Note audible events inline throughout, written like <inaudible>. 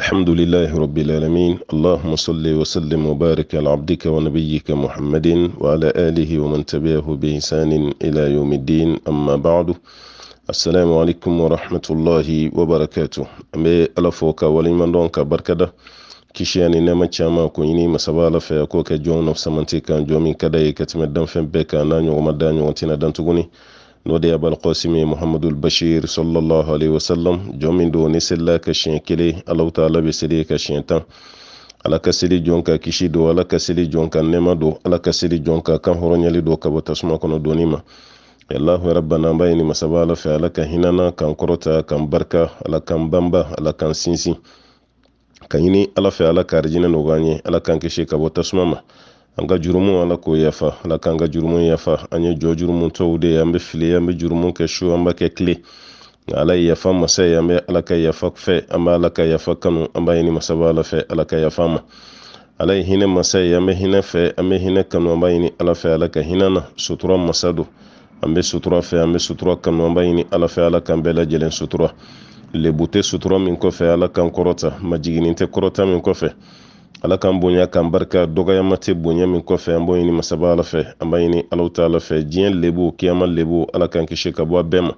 الحمد لله رب العالمين اللهم صل وسلم وبارك على عبدك ونبيك محمد وعلى آله ومن تبعه بإحسان إلى يوم الدين أما بعد السلام عليكم ورحمة الله وبركاته أمي ألفوك ولمن دونك بركدا kishiya نما تشاما caaman ko ɲini masaba ala fɛ a ko kɛ jɔn nafsamante kan jɔn min ka da node abal qasimi muhammadul bashir sallallahu alaihi wasallam jomin do ni sella ka shin kele allah ta'ala be sele ka ala ka seli jɔn ka kisi don ala ka seli jɔn ka nɛɛma don ala ka seli jɔn ka kan hɔrɔnyali don ka bɔ tasuma kɔnɔ doni ma alahu rabbana an b'a ɲini masaba ala fɛ ala ka hinana kan kɔrɔta kan barika ala kan banba ala kan sinsin ka ɲini ala fɛ ala ka arijinɛ nɔgɔya ye ala kan kisi ka bɔ tasuma ma an ka jurumu ala k'o yafa ala k'an ka jurumu yafa an ye jɔ jurumu tɔw de ye an bɛ fili an bɛ jurumu kɛ su an b'a kɛ tile nka ala ye yafa masa ye an bɛ ala ka yafa fɛ an bɛ ala ka yafa kanu an b'a ɲini masaba ala fɛ ala ka yafa ma ala ye hinɛ masa ye an bɛ hinɛ fɛ an bɛ hinɛ kanu an b'a ɲini ala fɛ ala ka hinɛ na sutura masa don an bɛ sutura fɛ an bɛ sutura kanu an b'a ɲini ala fɛ ala k'an bɛɛ lajɛlen sutura lebu tɛ sutura min kɔfɛ ala k'an kɔrɔta majiginin tɛ kɔrɔta min kɔfɛ ala k'an bonya k'an barika dɔgɔyama tɛ bonya min kɔfɛ an b'o ɲini masaba ala fɛ an b'a ɲini alaw taala fɛ diɲɛ lebu kiyama lebu ala k'an kisi ka bɔ a bɛɛ ma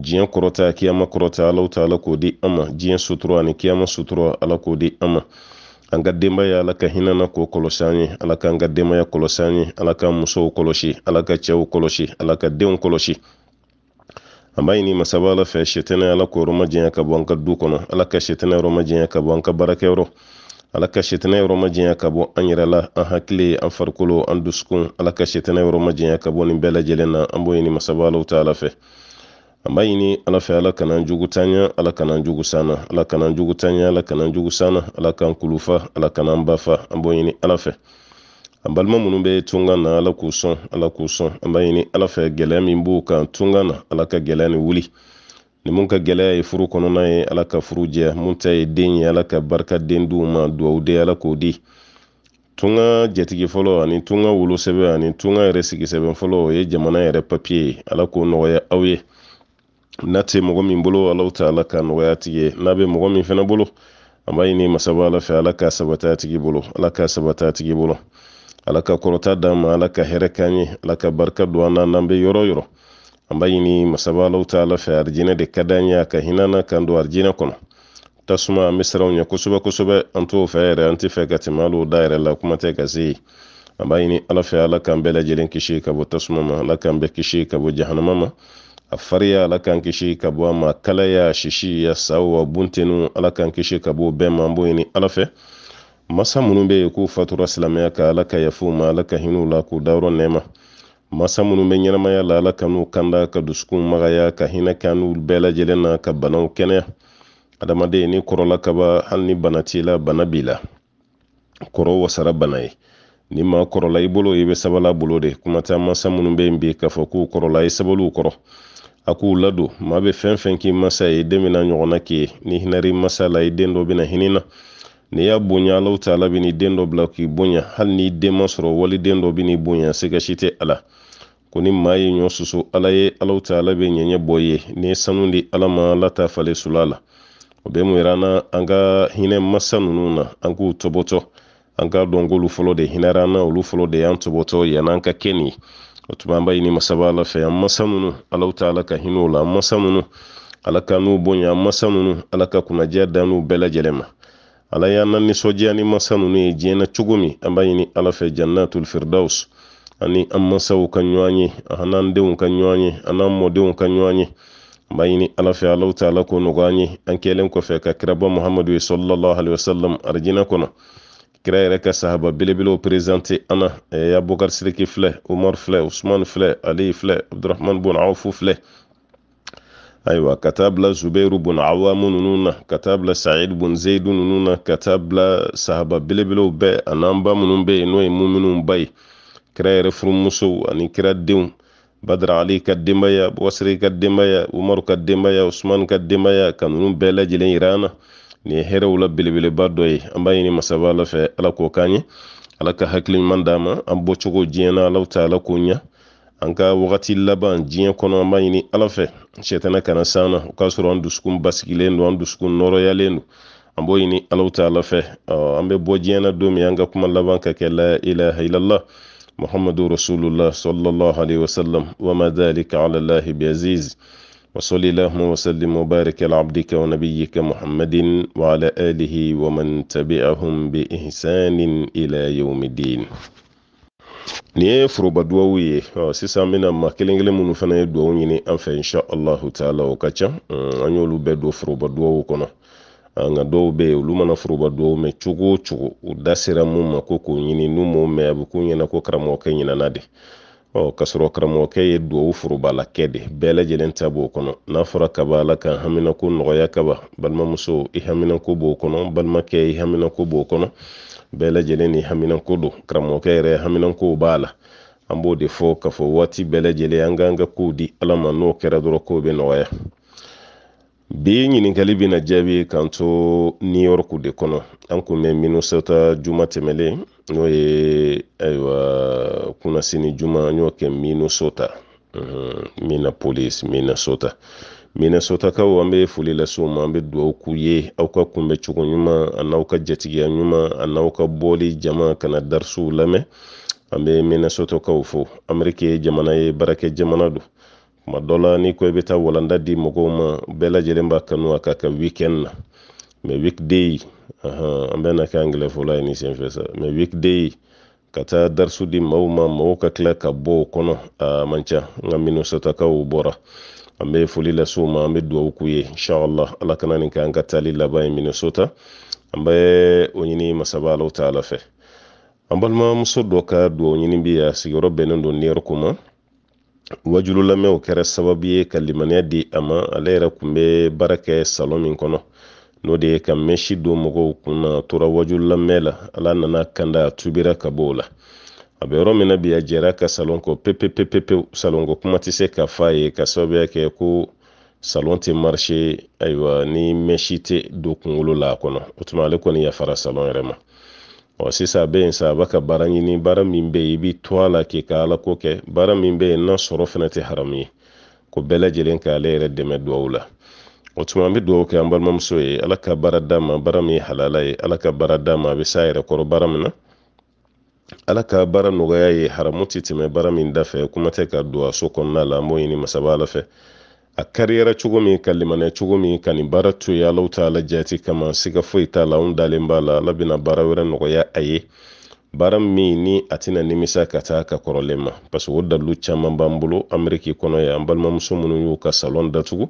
diɲɛ kɔrɔta kiyama kɔrɔta alaw taala k'o di an ma diɲɛ sutura ani kiyama sutura ala k'o di an ma an ka denbaya ala ka hinɛ k'o kɔlɔsi an ye ala k'an ka denbaya kɔlɔsi an ye ala ka musow kɔlɔsi ala ka cɛw kɔlɔsi ala ka denw kɔlɔsi an b'a ɲini masaba ala fɛ sitɛnɛ ala k'o yɔrɔ majɛnya ka bɔ an ka du kɔnɔ ala ka sitɛnɛ yɔrɔ majɛnya ka bɔ an ka baarakɛyɔrɔ ala ka sitanɛ yɔrɔ majɛnya ka bɔ an yɛrɛ la an hakili an farikolo an dusukun ala ka sitanɛ yɔrɔ majɛnya ka bɔ nin bɛɛ lajɛlen na an b'o ɲini masaba alaw ta ala fɛ an b'a ɲini ala fɛ ala kana jugu tanya ala kana jugu sanna ala kana jugu tanya ala kana jugu sanna ala k'an kulufa ala kana an bafa an b'o ɲini ala fɛ an balima minnu bɛ tunkan na ala k'u sɔn ala k'u sɔn an b'a ɲini ala fɛ gɛlɛya min b'u kan tunkan na ala ka gɛlɛya nin wuli ni mun ka gɛlɛya ye furu kɔnɔna ye ala ka furu jɛ mun ta ye den ye ala ka barika den di ma duwawuden ala k'o di tun ka fɔlɔ ani tun ka ani tun yɛrɛ sigisɛbɛn fɔlɔ o ye jamana yɛrɛ papiye ye ala k'o nɔgɔya aw ye n'a tɛ mɔgɔ min bolo alaw ta ala ka nɔgɔya tigi ye n'a bɛ mɔgɔ min fana bolo an b'a ɲini masaba ala fɛ ala ka sabata tigi bolo ala ka sabata tigi bolo ala ka kɔrɔta d'an ma ala ka hɛrɛ k'an ye ala ka barika don an na n'an bɛ yɔrɔ yɔrɔ an ni masaba alaw taala fɛ arijinɛ de ka d'an ye ka hinɛ kan don arijinɛ kɔnɔ tasuma an bɛ siran ɲɛ kosɛbɛ kosɛbɛ an t'o fɛ yɛrɛ an tɛ fɛ ka tɛmɛ da yɛrɛ la kuma tɛ ka se yen an b'a ɲini ala fɛ ala k'an bɛɛ lajɛlen kisi ka bɔ tasuma ma ala k'an bɛɛ kisi ka bɔ jahanama ma a fariya ala k'an kisi ka bɔ a ma kalaya sisi ya saw a buntenu ala k'an kisi ka bɔ bɛɛ ma an b'o ɲini ala fɛ masa minnu bɛ yen k'u fatura silamɛya kan ala ka yafa ma ala ka hinɛ u la k'u dayɔrɔ nɛɛma masa minnu bɛ ɲɛnamaya la ala ka n'u kanda ka dusukun magaya ka hinɛ ka n'u bɛɛ lajɛlen na ka banaw kɛnɛya adamaden ni kɔrɔla kaba hali ni bana t'i la bana b'i la kɔrɔ wasara bana ye ni ma kɔrɔla i bolo i bɛ sabala bolo de kuma tɛ masa minnu bɛ yen bi k'a fɔ k'u kɔrɔla i e sabaliw kɔrɔ a k'u ladon maa bɛ fɛn fɛn k'i masa ye den bɛna ɲɔgɔnna k'i ye ni hinɛri masa la i e den dɔ bɛna hinɛ na n'i y'a bonya alaw ta ala bɛ n'i den dɔ bila k'i bonya hali n'i den ma sɔrɔ waliden dɔ bɛ n'i bonya se ka si tɛ a la ko ni maa ye ɲɔ susu ala ye alaw ta ala bɛ ɲɛɲɛ bɔ ye ni sanu di ala ma ala t'a falen sula la o bɛ mun yiran an ka hinɛ masa ninnu na an k'u tɔbɔtɔ an k'a dɔn k'olu fɔlɔ de hinɛra olu fɔlɔ de y'an tɔbɔtɔ yann'an ka kɛ nin o tuma an b'a ɲini masaba ala fɛ an masa ninnu alaw ta ala ka hinɛ o la an masa ninnu ala ka n'u bonya an masa ninnu ala ka kunnadiya da n'u bɛɛ lajɛlen ma ala y'an na nisɔndiya ni masa ninnu ye diɲɛ na cogo min an b'a ɲini ala fɛ jannatul firdaus ani an masaw ka ɲɔgɔn ye an n'an denw ka ɲɔgɔn ye an n'an mɔdenw ka ɲɔgɔn ye an b'a ɲini ala fɛ alaw ta ala ko nɔgɔya an ye an kɛlen kɔfɛ ka kiraba muhamadu ye sallallahu alaihi wasallam arijinɛ kɔnɔ kira yɛrɛ ka sahaba belebelew perezante ana na abubakar siriki filɛ umar filɛ usman filɛ ali filɛ abdurahman bun awfu filɛ ayiwa ka taa bila zubeiru bon awamu ninnu na ka taa bila said bun zeidu ninnu na ka taa bila sahaba belebelew bɛɛ a n'an ba minnu bɛ yen n'o ye muminw ba ye kira yɛrɛ furumusow ani kira denw badara ali ka denbaya wasiri ka denbaya umaru ka denbaya usman ka denbaya ka nunu bɛɛ lajɛlen yira an na nin ye hɛrɛw la belebeleba dɔ ye an b'a ɲini masaba ala fɛ ala k'o k'an ye ala ka hakili ɲuman d'an ma an bɔcogo diɲɛna alaw ta ala k'o ɲa an ka wagati laban diɲɛ kɔnɔ an b'a ɲini ala fɛ sɛtana kana s'an na o k'a sɔrɔ an dusukun basigilen don an dusukun nɔrɔyalen don an b'o ɲini alaw ta ala fɛ an bɛ bɔ diɲɛna don min an ka kuma laban ka kɛ la ilaha illallah محمد رسول الله صلى الله عليه وسلم وما ذلك على الله بعزيز وصلي اللهم وسلم وبارك على عبدك ونبيك محمد وعلى آله ومن تبعهم بإحسان إلى يوم الدين ni ye foroba duwawu ye sisan bena ma kelen kelen minnu fana ye duwawu ɲini an fɛ insha allahu taala o ka ca an y'olu bɛɛ don foroba duwawu kɔnɔ nka dɔw bɛ yen olu mana foroba dugawu mɛn cogo o cogo u da sera mun ma ko k'o ɲini n'u m'o mɛn a bɛ k'u ɲɛna ko karamɔgɔkɛ ɲinana de ɔ k'a sɔrɔ karamɔgɔkɛ ye dugawu forobalakɛ de bɛɛ lajɛlen ta b'o kɔnɔ n'a fɔra kaba ala ka haminako nɔgɔya kaba balimamuso i haminako b'o kɔnɔ balimakɛ i haminako b'o kɔnɔ bɛɛ lajɛlen ni haminako don karamɔgɔkɛ yɛrɛ haminako b'a la an b'o de fɔ k'a fɔ waati bɛɛ lajɛlen an k'an ka kow di ala ma n'o kɛra dɔrɔn kow bɛ nɔgɔya bi ɲininkali bena jaabi kan to new york de kɔnɔ an kun bɛ minnesota juma tɛmɛlen n'o ye ayiwa kunnasini juma an y'o kɛ minnesota minnapolis minnesota minnesotakaw an bɛ foli lase u ma an be dugawu k'u ye aw ka kunbɛ cogo ɲuman a n'aw ka jatigiya ɲuman a n'aw ka bɔli jama kana darisiw lamɛn an bɛ minnesotakaw fo amerike jamana ye baarakɛ jamana don kuma dɔ la n'i ko i bɛ taa walanda di mɔgɔw ma bɛɛ lajɛlen b'a kanu a k'a ka weekend na mɛ weekday an bɛ na kɛ angilɛ fɔla ye nin senfɛ sa mɛ weekday ka taa darisu di maaw ma maaw ka tila ka bɔ o kɔnɔ a man ca nka minnu sɔtakaw bɔra an bɛ foli lase u ma an bɛ dugawu k'u ye inshallah ala kana nin kɛ an ka taali laban ye minnesota an bɛ o ɲini masaba alaw ta ala fɛ an balimamuso dɔ ka dugawu ɲini bi a sigiyɔrɔ bɛnnen don niyɔrɔko ma wajulu lamɛn o kɛra sababu ye ka limaniya di a ma ale yɛrɛ tun bɛ baara kɛ salon min kɔnɔ n'o de ye ka mɛsi don mɔgɔw kun na tora wajulu lamɛn la ala nana kanda a tubira ka bɔ o la a bɛ yɔrɔ min na bi a jɛra ka salon kɔ pepepepepewu salonko kuma tɛ se ka f'a ye ka sababuya kɛ ko salon tɛ marshe ayiwa ni mɛsi tɛ don kungolo la a kɔnɔ o tuma ale kɔni yafara salon yɛrɛ ma ɔ sisan a bɛ yen sa a b'a ka baara ɲini baara min bɛ yen i b'i to a la k'i ka ala ko kɛ baara min be yen n'a sɔrɔ fana tɛ haramu ye ko bɛɛ lajɛlen k'ale yɛrɛ dɛmɛ duwawu la o tuma an be dugawu kɛ an balimamuso ye ala ka baara d'a ma baara min halala ye ala ka baara d'a ma a be s'a yɛrɛ kɔrɔ baara min na ala ka baara nɔgɔya ye haramu ti tɛmɛ baara min dafɛ fɛ kuma tɛ ka don a so kɔnɔna la an b'o ɲini masaba ala fɛ a kariyara cogo min ka limaniya cogo min ka nin baara to ye alaw ta ala kama siga foyi t'a la anw dalen b'a la ala bɛna baara wɛrɛ nɔgɔya a ye baara min ni a tɛna nimisa ka taa ka kɔrɔlen ma parce o dalilu caman b'an bolo ameriki kɔnɔ ye an balimamuso minnu y'u ka salon datugu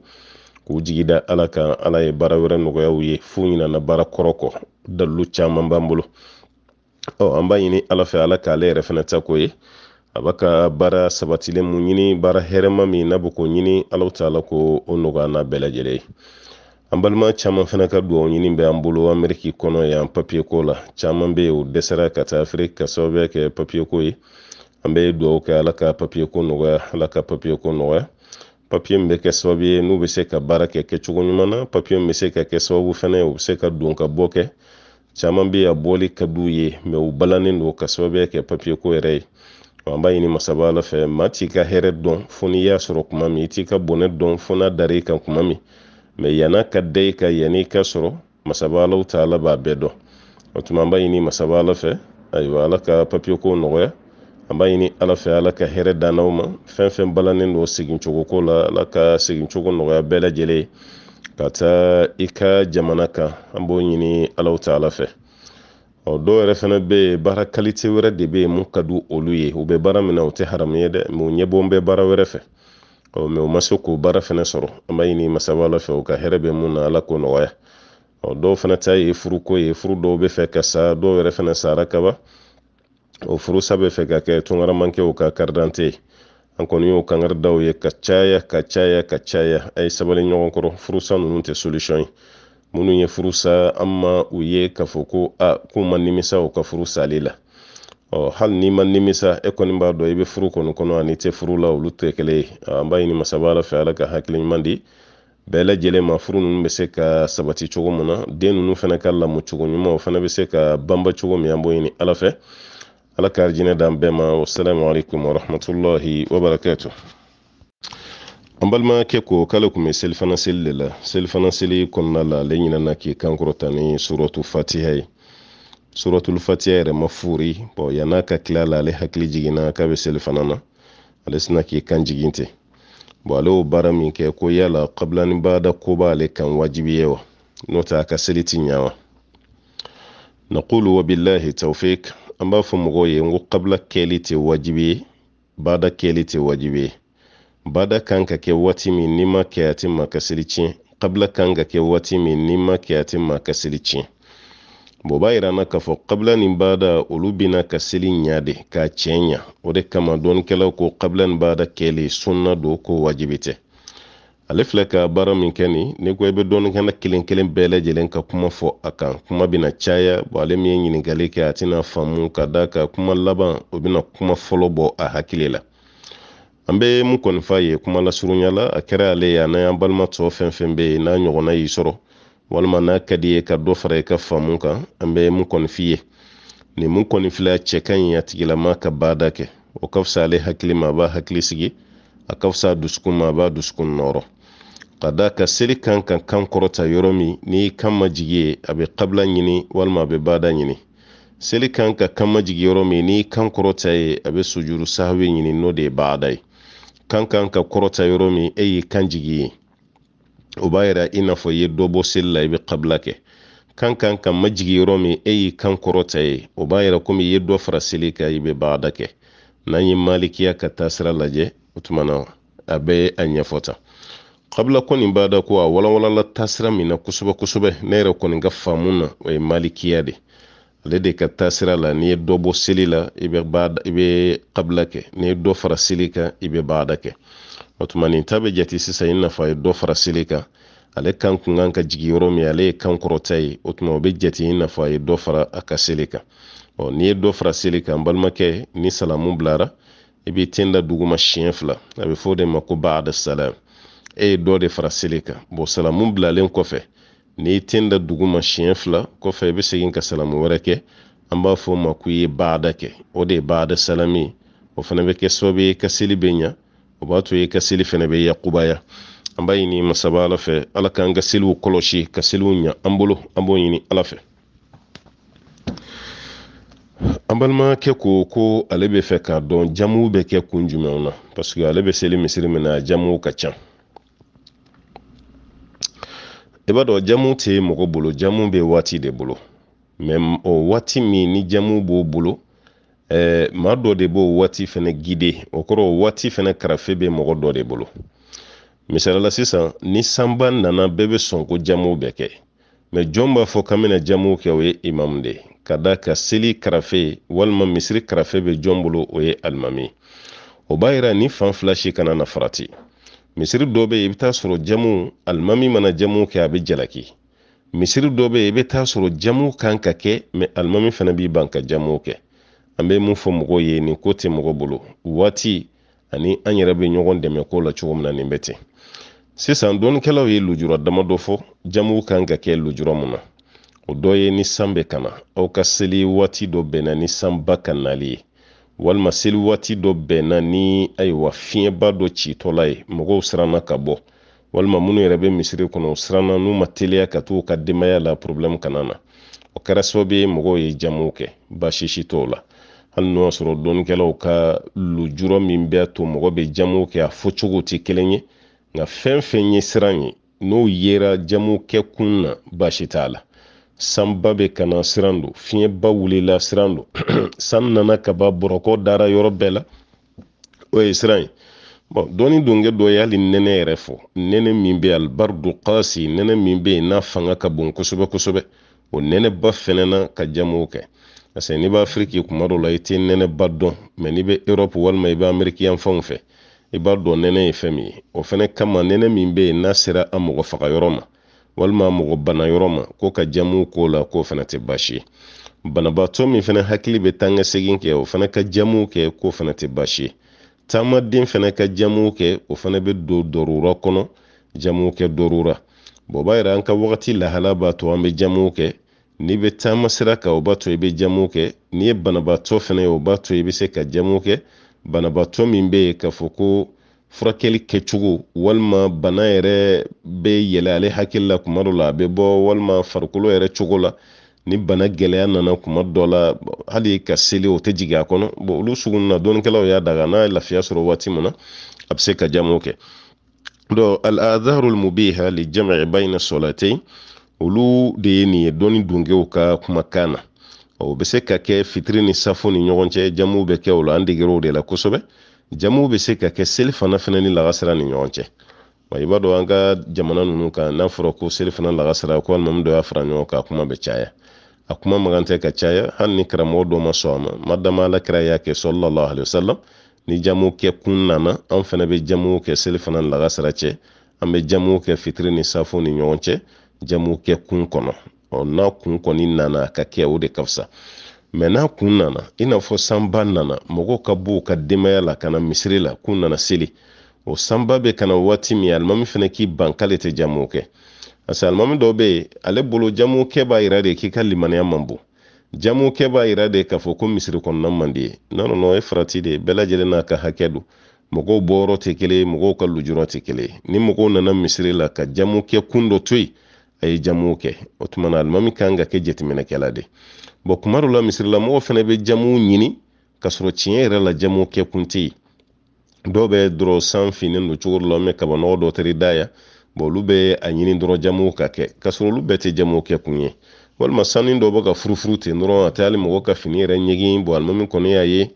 k'u jigi ala kan ala ye baara wɛrɛ nɔgɔyaw ye f'u ɲinana baara kɔrɔ kɔ dalilu caman b'an bolo ɔ an b'a ɲini ala fɛ ala k'ale yɛrɛ fana ta ko ye a b'a ka baara sabatilen mun ɲini baara hɛrɛma min n'a bɛ k'o ɲini alaw taala ko o nɔgɔya n'a bɛɛ lajɛlen ye an balima caman fana ka duwawu ɲini bɛ an bolo ameriki kɔnɔ yan papiye ko la caman bɛ yen o dɛsɛra ka taa afiriki ka sababuya kɛ papiye ko ye an bɛ duwawu kɛ ala ka papiye ko nɔgɔya ala ka papiye ko nɔgɔya papiye min bɛ kɛ sababu ye n'u bɛ se ka baara kɛ kɛcogo ɲuman na papiye min bɛ se ka kɛ sababu fana ye u bɛ se ka don ka bɔ kɛ be bɛ a bɔli ka d'u ye mɛ u balanin don ka sababuya kɛ papiye ko yɛrɛ ye an b'a ɲini masaba ala fɛ ma t'i ka hɛrɛ dɔn fo n'i y'a sɔrɔ kuma min i t'i ka bɔnɛ dɔn fo n'a dara kan kuma min mɛ yan'a ka da i kan yan'i ka sɔrɔ masaba alaw ta ala b'a bɛɛ dɔn o tuma an b'a ɲini masaba ala fɛ ayiwa ala ka papiye ko nɔgɔya an b'a ɲini ala fɛ ala ka hɛrɛ dan ma fɛn fɛn balannen don segincogoko la ala ka segincogo nɔgɔya bɛɛ lajɛlen ka taa i ka jamana kan an b'o ɲini alaw ta ala fɛ ɔ dɔw yɛrɛ fɛnɛ bɛ yen baara kalite wɛrɛ de bɛ yen mun ka di olu ye u bɛ baara min na tɛ haramu ye dɛ u ɲɛbɔ bɛ baara wɛrɛ fɛ ɔ mɛ u ma se k'o baara fɛnɛ sɔrɔ an b'a ɲini masaba ala fɛ u ka hɛrɛ bɛ mun na ala k'o nɔgɔya ɔ dɔw fana ta ye furuko ye furu dɔw bɛ fɛ ka sa dɔw yɛrɛ fɛnɛ sara kaban o furusa bɛ fɛ ka kɛ tunkaramankɛw ka karidante an kɔni y'o kangaridaw ye ka caya ka caya ka caya a ye sabali ɲɔgɔn kɔrɔ furusa ninnu tɛ solisɔn ye minnu ye furusa sa an ma u ye k'a fɔ ko a k'u ma nimisa u ka furu sali la ɔ hali n'i ma nimisa e kɔni b'a dɔn i bɛ furu kɔni kɔnɔ ani tɛ furu la olu tɛ kelen ye an b'a ɲini masaba ala fɛ ala ka hakili ɲuman di bɛɛ lajɛlen ma furu ninnu bɛ se ka sabati cogo min na den ninnu fana ka lamɔ cogo ɲuman o fana bɛ se ka banba cogo min an b'o ɲini ala fɛ ala ka arijinɛ d'an bɛɛ ma wasalamu alaikum warahmatulahi wabarakatuh an balimakɛ ko k'ale kun be selifana seli le la selifana seli kɔnɔna la ale ɲinana k'i kankɔrɔta ni suratu fatiha ye suratul fatiha yɛrɛ ma furi bɔn yan'a ka kila la ale hakili jiginna k'a be selifana na ale sina k'i kan jigin ten bɔn ale y'o baara min kɛ ko yala kabilani baada ko b'ale kan wajibi ye wa n'o tɛ a ka seli ti ɲa wa naqulu wabillahi taufik an b'a fɔ mɔgɔw ye n ko kabila kɛli tɛ wajibi ye baada kɛli tɛ wajibi ye bada kan ka kɛ waati min n'i ma kɛ a tɛ tiɲɛ kabila kan ka kɛ waati min n'i ma kɛ a tɛ tiɲɛ bon b'a yira an na k'a fɔ kabila ni baada olu bɛna ka seli ɲɛ de k'a tiɲɛ ɲɛ o de kama dɔnnikɛlaw ko kabila ni baada kɛlen sunna don ko wajibi tɛ ale filɛ ka baara min kɛ nin ni ko i bɛ dɔnnikɛla kelen kelen bɛɛ lajɛlen ka kuma fɔ a kan kuma bɛna caya bon ale min ye ɲininkali kɛ a tɛna faamu ka d'a kan kuma laban o bɛna kuma fɔlɔ bɔ a hakili la an be mun kɔni f'a ye kuma lasurunya a kɛra ale ye a n'an balima tɔ fɛn fɛn bɛ yen n'a ɲɔgɔnna y'i sɔrɔ walima n'a ka di ye ka dɔ fara i ka faamu kan an bɛ mun kɔni f'i ye nin mun kɔni filɛ a cɛ ka ɲi a tigilama ka baada kɛ o ka fisa ale hakili ma a b'a hakili sigi a ka fisa dusukun ma a b'a dusukun nɔrɔ ka da ka seli kan ka kan kɔrɔta yɔrɔ min n'i kan ma jigi ye a bɛ kabila ɲini walima a bɛ baada ɲini seli kan ka kan ma jigi yɔrɔ min n'i kan kɔrɔta ye a bɛ sojuru sahawe ɲini n'o de ye baada ye kan kan ka kɔrɔta yɔrɔ min e y'i kan jigi ye o b'a yira i n'a fɔ i ye dɔ bɔ seli la i bɛ kabila kɛ kan kan ka majigi yɔrɔ min e y'i kan kɔrɔta ye o b'a yira komi i ye dɔ fara seli kan i bɛ baada kɛ n'an ye malikiya ka taa sira lajɛ o tuma na a bɛɛ ye a ɲɛfɔ tan kabila kɔni b'a da ko a walawalala taasira min na kosɛbɛ kosɛbɛ ne yɛrɛ kɔni ka faamu na o ye malikiya de ale de ka taa sira la n'i ye dɔ bɔ seli la i bɛ baada i bɛ kabila kɛ n'i ye dɔ fara seli kan i bɛ baada kɛ o tuma nin ta bɛ jate sisan i nafa ye dɔ fara seli kan ale kan kun kan ka jigin yɔrɔ min ale ye kan kɔrɔta ye o tuma o bɛ jate i nafa ye dɔ fara a ka seli kan ɔ n'i ye dɔ fara seli kan balimakɛ ni salamu bilara i b'i ten da duguma siɲɛ fila a bɛ fɔ o de ma ko baada salam e ye dɔ de fara seli kan bon salamu bilalen kɔfɛ n'i tenda duguma dugu ma siɲɛ fila kɔfɛ i bɛ segin ka salamu wɛrɛ kɛ an b'a fɔ o ma ko ye baada kɛ o de ye baada salami ye o fana bɛ kɛ sababu ye ka seli bɛ ɲa o b'a to i ka seli fana bɛ yakubaya an b'a ɲini masaba ala fɛ ala k'an ka seliw kɔlɔsi ka seliw ɲa an bolo an b'o ɲini ala fɛ an balimakɛ ko ko ale bɛ fɛ k'a dɔn jamuw bɛ kɛ kun jumɛnw na paseke ale bɛ seli misiri min jamuw ka ca i b'a dɔ jamu tɛ mɔgɔ bolo jamu bɛ waati de bolo mɛ o waati min ni jamu b'o bolo ɛɛ maa dɔ de b'o waati fɛnɛ gide o kɔrɔ o waati fɛnɛ karafe bɛ mɔgɔ dɔ de bolo misaliyala sisan ni sanba nana bɛɛ bɛ sɔn ko jamu bɛɛ kɛ mɛ jɔn b'a fɔ k'an bɛna jamuw kɛ o ye imamu de ye ka da ka seli karafe walima misiri karafe bɛ jɔn bolo o ye alimami o b'a yira ni fan fila si kana na farati misiri dɔ bɛ yen i bɛ taa sɔrɔ jamu alimami mana jamu kɛ a bɛ jalaki misiri dɔ bɛ yen i bɛ taa sɔrɔ jamu kan ka kɛ mɛ alimami fana b'i ban ka jamu kɛ an bɛ mun fɔ mɔgɔw ye nin ko tɛ mɔgɔ bolo waati ani an yɛrɛ bɛ ɲɔgɔn dɛmɛ ko la cogo min na nin bɛ ten sisan dɔnnikɛlaw ye lujura dama dɔ fɔ jamu kan ka kɛ lujura mun na o dɔ ye ni san bɛ kana aw ka seli waati dɔ bɛnna ni sanba ka nali ye walima seli waati dɔ bɛnna ni ayiwa fiɲɛba dɔ citɔla ye mɔgɔw siranna ka bɔ walima minnu yɛrɛ bɛ misiri kɔnɔ u siranna n'u ma teliya ka t'u ka denbaya la problème kana na o kɛra sababu ye mɔgɔw ye jamuw kɛ baasi si t'o la hali n'o y'a sɔrɔ dɔnnikɛlaw ka lujura min bɛ to mɔgɔ bɛ jamuw kɛ a fɔcogo tɛ kelen ye nka fɛn fɛn ye siran ye n'o yera jamu kɛ kun na baasi t'a la sanba bɛ ka na siran don fiɲɛba wulila siran don <clears throat> san nana ka bɔrɔkɔ dara yɔrɔ bɛɛ la o ye siran ye bɔn dɔɔni donkɛ dɔ ye hali nɛnɛ yɛrɛ fɔ nɛnɛ min bɛ alibaridu kasi nɛnɛ min bɛ yen n'a fanga ka bon kosɛbɛ kosɛbɛ o nɛnɛba fɛnɛ na ka jamuw kɛ parce que n'i bɛ afiriki kuma dɔ la i tɛ nɛnɛba dɔn mɛ n'i bɛ erɔpu walima i bɛ ameriki yan fanw fɛ i b'a dɔn nɛnɛ ye fɛn min ye o fɛnɛ kama nɛnɛ min bɛ yen n'a sera an mɔgɔ faga yɔrɔ ma walima mɔgɔ bana yɔrɔ ma ko ka jamu k'o la k'o fana tɛ baasi banabaatɔ min fana hakili bɛ tan segin kɛ o fana ka jamu kɛ k'o fana tɛ baasi taamaden fana ka jamu kɛ o fana bɛ don dɔrura kɔnɔ jamu kɛ dɔrura bɔn b'a yira an ka wagati lahala b'a to an bɛ jamu kɛ n'i bɛ taama sira kan o b'a to i bɛ jamu kɛ n'i ye banabaatɔ fana ye o b'a to i bɛ se ka jamu kɛ banabaatɔ min bɛ yen k'a fɔ ko furakɛli kɛcogo walima bana yɛrɛ bɛ yɛlɛ ale hakili la kuma dɔ la a bɛ bɔ walima farikolo yɛrɛ cogo la ni bana gɛlɛya nana kuma dɔ la hali ka seli o tɛ jigin a kɔnɔ bon olu sugu na dɔnnikɛlaw y'a daga n'a ye lafiya sɔrɔ waati min na a bɛ se ka jamo kɛ dɔn al'adharu mubiha li jam'i bayna salatayn olu de ye nin ye dɔnni dunkew ka kumakan na o bɛ se ka kɛ fitiri ni safo ni ɲɔgɔn cɛ jamuw bɛ kɛ o la an deger'o de la kosɛbɛ jamu bɛ se ka kɛ seli fana fana ni lagasara ni ɲɔgɔn cɛ wa i b'a dɔn an ka jamana ninnu kan n'a fɔra ko seli fana lagasara ko alimami dɔ y'a fara ɲɔgɔn kan a kuma bɛ caya a kuma magan tɛ ka caya hali ni karamɔgɔ dɔ ma sɔn a ma madama ala kira y'a kɛ sɔlɔlɔ alayisalam ni jamu kɛ kun nana an fana bɛ jamu kɛ seli fana ni lagasara cɛ an bɛ jamu kɛ fitiri ni safo ni ɲɔgɔn cɛ jamu kɛ kun kɔnɔ ɔ n'a kun kɔni nana ka kɛ o de ka fisa mɛ n'a kun nana i n'a fɔ sanba nana mɔgɔw ka b'u ka denbaya la ka na misiri la k'u nana seli o sanba bɛ kana waati min alimami fana k'i ban k'ale tɛ jamu kɛ parce alimami dɔ bɛ ale bolo jamu kɛ b'a yira de k'i ka limaniya man bon jamu kɛ b'a yira de k'a fɔ ko misiri kɔnɔna man di ye non e farati de bɛɛ n'a ka hakɛ don mɔgɔw bɔyɔrɔ tɛ kelen mɔgɔw ka lujura tɛ kelen ni mɔgɔw nana misiri la ka jamu kɛ kun dɔ to yen a ye jamuw kɛ o tuma na alimami kan ka kɛ jatiminɛkɛla de bɔn kuma dɔ la misirimɔgɔ fana bɛ jamu ɲini ka sɔrɔ tiɲɛ yɛrɛ la jamu kɛ kun tɛ yen dɔw bɛ dɔrɔn san finen don cogo dɔ la kaba nɔgɔ dɔ tɛri da yan bɔn olu bɛ a ɲini dɔrɔn jamu ka kɛ k'a sɔrɔ olu bɛɛ tɛ jamuw kɛ kun ye walima sanu dɔw bɛ ka furufuru ten dɔrɔn a tɛ hali mɔgɔ ka fini yɛrɛ ɲɛgin bɔn alimami kɔni y'a ye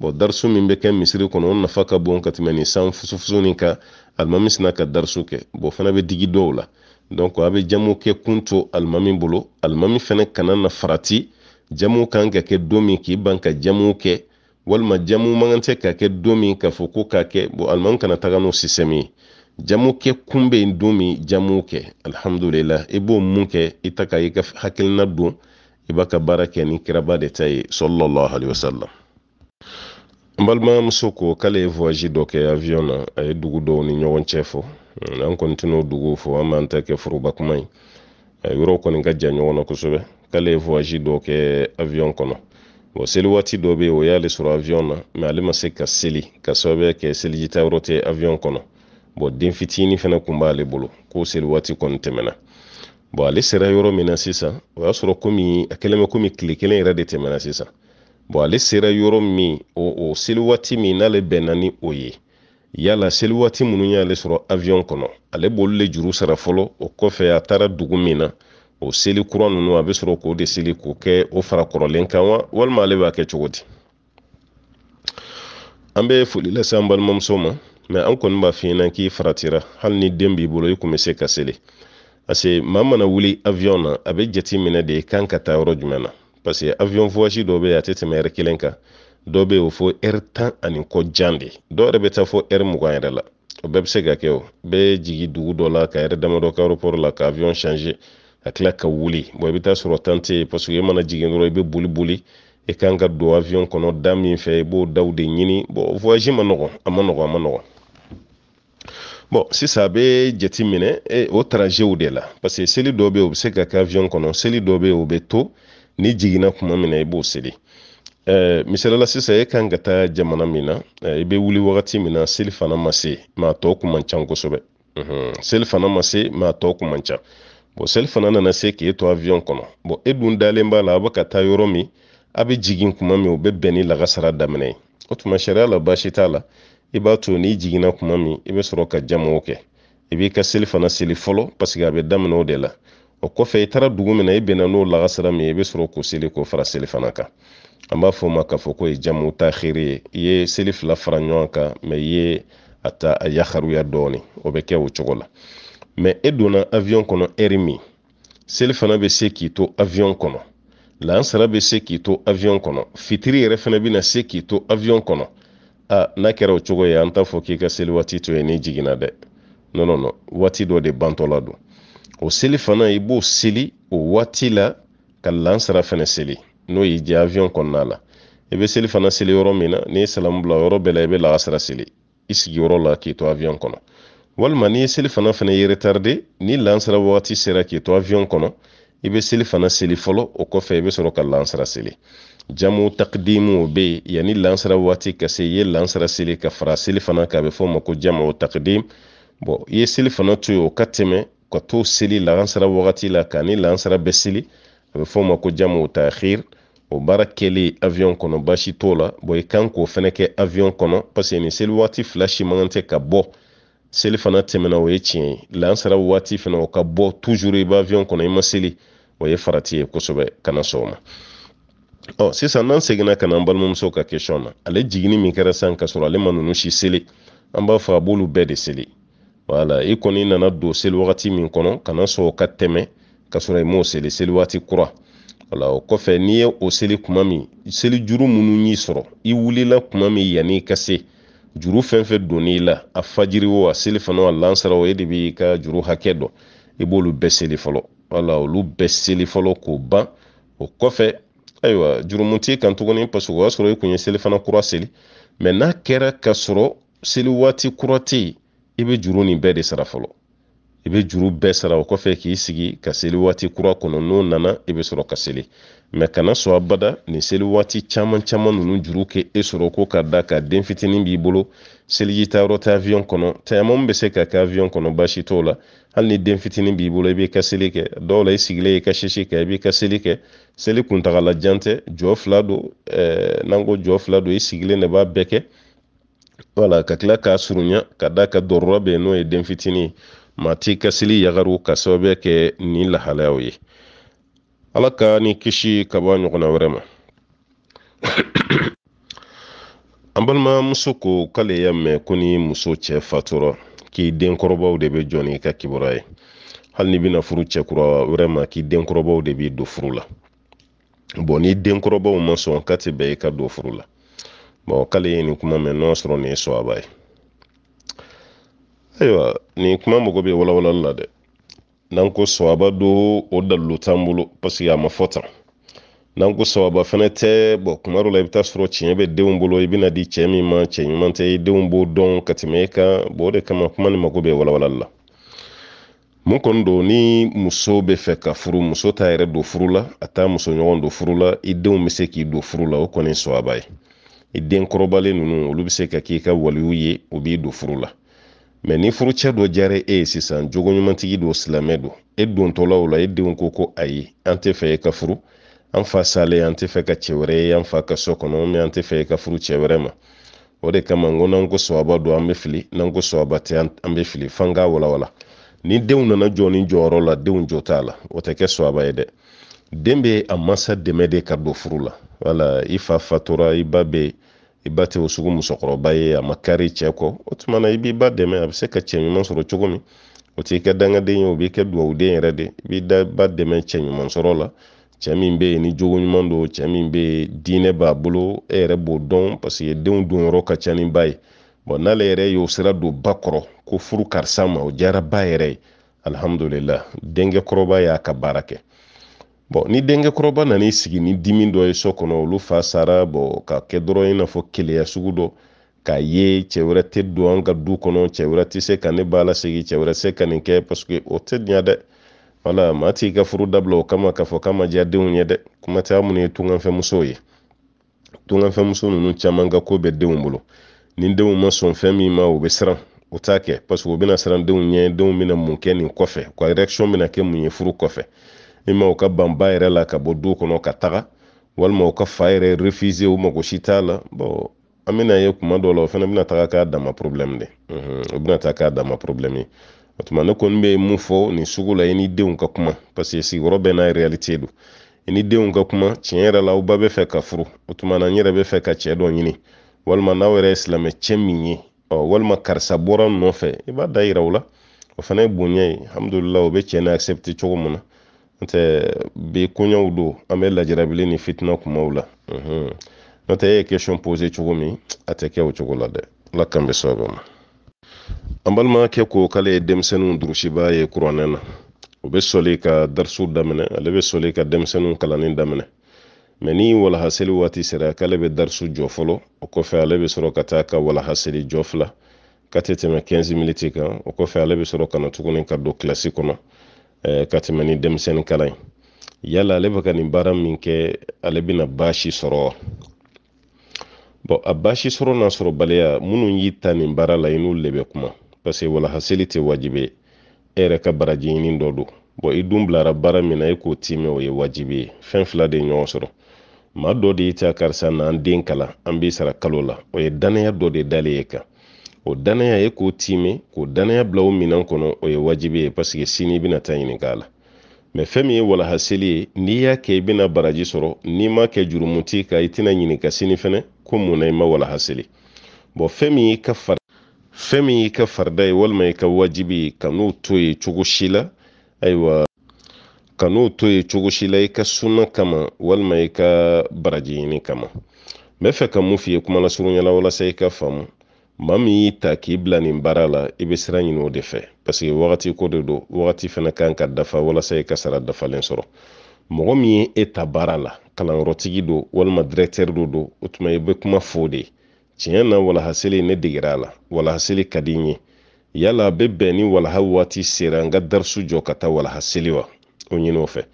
bɔn darisu min bɛ kɛ misiri kɔnɔ o nafa ka bon ka tɛmɛ nin san fusufusu nin kan alimami sina ka darisu kɛ bɔn o fana bɛ digi dɔw la donc a bɛ jamu kɛ kun to alimami bolo alimami fana kana na farati jamu kan ka kɛ don min k'i ban ka jamu kɛ walima jamu man tɛ ka kɛ don min ka fɔ ko k'a kɛ bon alimami kana taga n'o sisɛmi ye jamu kɛ kun bɛ don min jamu kɛ alihamudulila i e b'o mun kɛ i ta e ka i ka hakilina don i e b'a ka baara kɛ ni kiraba de ta ye sɔlɔlɔ aliwasalam n balimamuso ko k'ale ye dɔ kɛ avion na a ye dugu dɔw ni ɲɔgɔn cɛ fɔ Hm, an kɔni tɛn'o dugu fɔ an b'an ta kɛ foroba kuma ye yɔrɔw kɔni ka jan ɲɔgɔn na kosɛbɛ k'ale ye voyage dɔ kɛ avion kɔnɔ bon seli waati dɔ bɛ yen o y'ale sɔrɔ avion na mɛ ale ma se ka seli ka sababuya kɛ selijita yɔrɔ tɛ avion kɔnɔ bon den fitinin fana tun b'ale bolo k'o seli waati kɔni tɛmɛna bon ale sera yɔrɔ min na sisan o y'a sɔrɔ komi a kɛlen bɛ komi tile kelen yɛrɛ de tɛmɛna sisan bon ale sera yɔrɔ min o o seli waati min n'ale bɛnna ni o ye yala seli waati minnu y'ale sɔrɔ awiyɔn kɔnɔ ale b'olu le juru sara fɔlɔ o kɔfɛ a taara dugu min na o seli kura ninnu a bɛ sɔrɔ k'o de seli k'o kɛ o fara kɔrɔlen kan wa walima ale b'a kɛ cogo di an bɛ foli lase an balimamuso ma mɛ an kɔni b'a f'i ɲɛna k'i faratira hali ni den b'i bolo i kun bɛ se ka seli parce que maa mana wuli awiyɔn na a bɛ jate minɛ de kan ka taa yɔrɔ jumɛn na parce que awiyɔn fuwasi dɔ bɛ yen a tɛ tɛmɛ ɛri kelen kan dɔ bɛ yen fo ɛri tan ani kɔ jan de dɔw yɛrɛ bɛ taa fo ɛri mugan yɛrɛ la o bɛɛ bɛ se ka kɛ o bɛɛ jigi dugu dɔ la ka yɛrɛ damadɔ ka aeroport la ka avion changer ka tila ka wuli bon i bɛ taa sɔrɔ tan tɛ yen parce e mana jigin dɔrɔn i bɛ boli boli i e kan ka don avion kɔnɔ da min fɛ i b'o daw de ɲini bon voyage ma nɔgɔn a ma nɔgɔn a ma nɔgɔn bon sisan a bɛ jate minɛ e, o trajew de la parce seli dɔ bɛ o bɛ se ka kɛ avion kɔnɔ seli dɔ bɛ o bɛ to n'i jiginna tuma min i b'o seli Eh, misaliyala sisan e kan ka taa jamana min na eh, i be wuli wagati min na seli fana ma se maa tɔ kun man kosɛbɛ seli fana ma se maa tɔ kun man ca seli fana nana se k'e to avion kɔnɔ bon e dun dalen b'a la a bɛ ka taa yɔrɔ min a bɛ jigin kuma min o bɛ bɛn ni lagasara daminɛ ye o tuma sariya la baasi t'a la i b'a to n'i jiginna kuma min i bɛ sɔrɔ ka jamaw kɛ i b'i ka seli fana seli fɔlɔ paseke a bɛ daminɛ o de la o kɔfɛ i taara dugu min na i bɛnna n'o lagasara min ye i bɛ sɔrɔ k'o seli k'o fara seli fana kan an b'a fɔ ma k'a fɔ ko ye jamu taxiri ye i ye seli fila fara ɲɔgɔn kan mɛ i ye a ta a yaxaruya dɔɔni o bɛ kɛ o cogo la mɛ e donna avion kɔnɔ ɛri min seli fana bɛ se k'i to avion kɔnɔ lansara bɛ se k'i to avion kɔnɔ fitiri yɛrɛ fana bɛ se k'i to avion kɔnɔ a n'a kɛra o cogo ye an t'a fɔ k'i ka seli waati to ye n'i jiginna dɛ non non non waati dɔ de bantɔla don o seli fana i b'o seli o waati la ka lansara fana seli n'o y'i diya avion kɔnɔna la i bɛ seli fana seli yɔrɔ min na n'i ye salamu bila yɔrɔ bɛɛ la i bɛ lakasara seli i sigiyɔrɔ la k'i to avion kɔnɔ walima n'i ye seli fana fana ye retarde ni lansara wagati sera k'i to avion kɔnɔ i bɛ seli fana seli fɔlɔ o kɔfɛ i bɛ sɔrɔ ka lansara seli jamu takidimu bɛ yen yanni lansara waati ka se i ye lansara seli ka fara seli fana kan a bɛ fɔ o ma ko jamu takidim bɔn i ye seli fana to yen o ka tɛmɛ ka t'o seli lansara wagati la k'a ni lansara bɛ seli a bɛ fɔ o ma ko jamu takhir o baara kɛlen avion kɔnɔ basi t'o la bon i kan k'o fɛnɛ kɛ avion kɔnɔ parce que seli waati fila si man tɛ ka bɔ seli fana tɛmɛna o ye tiɲɛ ye lansara waati fana o ka bɔ toujours i b'a kɔnɔ i ma seli o ye farati ye kosɛbɛ kana sɔn ɔ sisan n'an seginna ka an balimamuso ka question na ale jiginni min kɛra san ka sɔrɔ ale ma ninnu si seli an b'a fɔ a b'olu bɛɛ de seli wala i kɔni nana don seli wagati min kɔnɔ kana sɔn ka tɛmɛ ka sɔrɔ i m'o seli seli waati kura wala o kɔfɛ n'i ye o seli kuma min seli juru minnu y'i sɔrɔ i wulila kuma min yanni i ka se juru fɛn fɛn donn'i la a fajiri wo a seli fana a lansara o e de b'i ka juru hakɛ dɔn i b'olu bɛɛ seli fɔlɔ wala olu bɛɛ seli fɔlɔ k'o ban o kɔfɛ ayiwa jurumuti kan tuguni parce que o y'a sɔrɔ i e kun ye seli fana kura seli mɛ n'a kɛra ka sɔrɔ seli waati kura tɛ yen i bɛ juru nin bɛɛ de sara fɔlɔ i bɛ juru bɛɛ sara o kɔfɛ k'i sigi ka seli waati kura kɔnɔ n'o nana i bɛ sɔrɔ ka seli mɛ kana sɔn abada nin seli waati caman caman ninnu juru kɛ e sɔrɔ ko ka da ka den fitinin b'i bolo seliji tɛ aviyɔn kɔnɔ tayaman bɛ se ka kɛ aviyɔn kɔnɔ baasi t'o la hali ni den fitinin b'i bolo i b'i ka seli kɛ dɔw la i sigilen i ka sisi kɛ i b'i ka seli kɛ seli kuntagalajan tɛ jɔ fila don ɛɛ n'an ko jɔ fila don i sigilen de b'a bɛɛ kɛ wala ka tila k'a surunya ka da ka dɔrɔrɔ bɛ yen n'o ye den fitinin ye mati kasili yagaru ka sababuya kɛ ni lahalayaw ye ala ka ni kisi ka bɔ ɲɔgɔnna wɛrɛ ma <coughs> an balimamuso ko k'ale y'a mɛn ko ni muso cɛ fatura k'i denkɔrɔbaw de bɛ jɔ n'i ka kibaruya ye hali ni bɛna furu cɛkura wɛrɛ ma k'i denkɔrɔbaw de b'i don furu la bɔn ni denkɔrɔbaw ma sɔn ka ti bɛn i ka don furu la bɔn k'ale ye nin kuma mɛn n'o y'a sɔrɔ nin ye sɔaba ye ayiwa nin kuma mago bɛ walawalali la dɛ n'an ko sawaba don o dalilu t'an bolo paseke a ma fɔ tan n'an ko sawaba fɛnɛ tɛ bɔn kuma dɔ la i bɛ taa sɔrɔ tiɲɛ bɛ denw bolo i bɛna di cɛ min ma cɛ ɲuman tɛ i denw b'o dɔn ka tɛmɛ e kan bɔn o de kama kuma nin mago bɛ walawalali la mun kɔni don ni muso bɛ fɛ ka furu muso t'a yɛrɛ don furu la a t'a musoɲɔgɔn don furu la i denw bɛ se k'i don furu la o kɔni sawaba ye i den kɔrɔbalen ninnu olu bɛ se ka k'i ka waliw ye u b'i don furu la mɛ ni furucɛ dɔ diyara e ye sisan jogoɲumantigi dɔ silamɛ don e dontɔla o la e denw ko ko ayi an tɛ fɛ e ka furu an fa sale an tɛ fɛ ka cɛ wɛrɛ ye an fa ka so kɔnɔ mɛ an tɛ fɛ e ka furu cɛ wɛrɛ ma o de kama n ko n'an ko sawaba don an bɛ fili n'an ko sawaba tɛ an bɛ fili f'an k'a walawala ni denw nana jɔ ni jɔyɔrɔ la denw jo t'a la o tɛ kɛ sawaba ye dɛ den bɛ a mansa dɛmɛ de ka don furu la wala i fa fatura i ba bɛ yen i ba tɛ o sugu musokɔrɔba ye a ma kari cɛ kɔ o tuma i b'i ba dɛmɛ a bɛ se ka cɛ sɔrɔ cogo min o t'i ka dangaden ye o b'i kɛ duwawuden yɛrɛ de i b'i da ba dɛmɛ cɛ ɲuman sɔrɔ la cɛ min bɛ yen ni jogo ɲuman don cɛ min bɛ yen diinɛ b'a bolo e yɛrɛ b'o dɔn paseke denw don ka ca ni ba ye bɔn n'ale yɛrɛ y'o sira don ba kɔrɔ ko furu karisa ma o diyara ba yɛrɛ ye alihamudulilayi denkɛ kɔrɔba y'a ka baara kɛ bon ni denkɛkɔrɔba nan'i sigi ni dimi dɔ ye so kɔnɔ olu fa sara bɔn ka kɛ dɔrɔn i n'a fɔ keleya sugu dɔ k'a ye cɛ wɛrɛ tɛ don an ka du kɔnɔ cɛ wɛrɛ tɛ se ka ne ba lasegi cɛ wɛrɛ se ka nin kɛ paseke o tɛ diya dɛ wala maa t'i ka furu dabila o kama k'a fɔ k'a ma diya denw ye dɛ kuma tɛ minnu ye tunganfɛmusow ye tunganfɛmuso ninnu caman ka ko bɛ denw bolo ni denw ma sɔn fɛn min ma u bɛ siran u t'a kɛ paseke u bɛna siran denw ɲɛ denw bɛna mun kɛ nin kɔfɛ u ka bɛna kɛ mun ye furu kɔfɛ ima ma u ka ban ba yɛrɛ la ka bɔ du kɔnɔ ka taga walima u ka fa yɛrɛ refize u mago si t'a la bɔn an bɛna ye kuma dɔw la o fana bɛna taga k'a dama problème de o bɛna taa k'a dama problème ye o tuma ne kɔni bɛ mun fɔ nin sugu la i n'i denw ka kuma parce que sigiyɔrɔ bɛɛ n'a réalité don i ni denw ka kuma tiɲɛ yɛrɛ la aw ba bɛ fɛ ka furu e o tuma na n yɛrɛ bɛ fɛ ka cɛ dɔ ɲini walima n'aw yɛrɛ ye silamɛ cɛ min ye ɔ walima karisa bɔra nɔfɛ i b'a da yira o la o fana ye bonya ye alihamudulilayi o bɛ cɛ ni accepter cogo min na nte bi koɲɛw don an bɛ lajarabili ni fitina kumaw mhm. la n'o tɛ e ye question pose cogo min a tɛ kɛ o cogo la dɛ ala kan bɛ sababa ma an balimakɛ ko k'ale ye denmisɛnninw durusiba ye kuranɛ na o bɛ sɔli ka darisu daminɛ ale bɛ sɔli ka denmisɛnninw kalani daminɛ mɛ ni walahaseli waati sera k'ale bɛ darisu jɔ fɔlɔ o kɔfɛ ale bɛ sɔrɔ ka taa ka walahaseli jɔ fila ka tɛ tɛmɛ 15 miniti kan o kɔfɛ ale bɛ sɔrɔ ka na tuguni ka don kilasi kɔnɔ ka tɛmɛ ni denmisɛnnin kalan yala ale bɛ ka nin baara min kɛ ale bɛna baasi sɔrɔ wa bɔn a baasi sɔrɔ n'a sɔrɔ baliya minnu y'i ta nin baara la i n'olu de bɛ kuma parce walahaseli tɛ wajibi ye e yɛrɛ ka baraji ɲini dɔ don bɔn i dun bilara baara min na e k'o ti o ye wajibi ye fɛn fila de ɲɔgɔn sɔrɔ maa dɔ de y'i ta karisa n'an den kalan an b'i sara kalo la o ye danaya dɔ de dalen ye e kan o danaya ye k'o tiime k'o danaya bila o minan kɔnɔ o ye wajibi ye paseke sini i bɛna taa ɲininka a la mɛ fɛn min ye walahaseli ye n'i y'a kɛ i bɛna baraji sɔrɔ n'i m'a kɛ jurumuti ka i tɛna ɲininka sini fɛnɛ ko mun na i ma walahaseli bɔn fɛn min y'i ka far fɛn min y'i ka farida ye walima i ka wajibi ye ka to yen cogo si la ayiwa ka to yen cogo si la i ka sunna kama walima i ka baraji ɲini kama n bɛ fɛ ka mun f'i ye kumalasurunya la walasa i ka faamu ma min y'i ta k'i bila nin baara la i be sira ɲini o de fɛ paseke wagati ko de don wagati fana kan ka dafa walasa i ka sara dafalen sɔrɔ mɔgɔ min ye e ta baara la kalanyɔrɔtigi don walima directeur dɔ don o tuma i bɛ kuma f'o de tiɲɛ na walahaseli ne degera a la walahaseli ka di ye yala a bɛ bɛn ni walaha waati sera n ka darisu jɔ ka taa walahaseli wa o ɲini o fɛ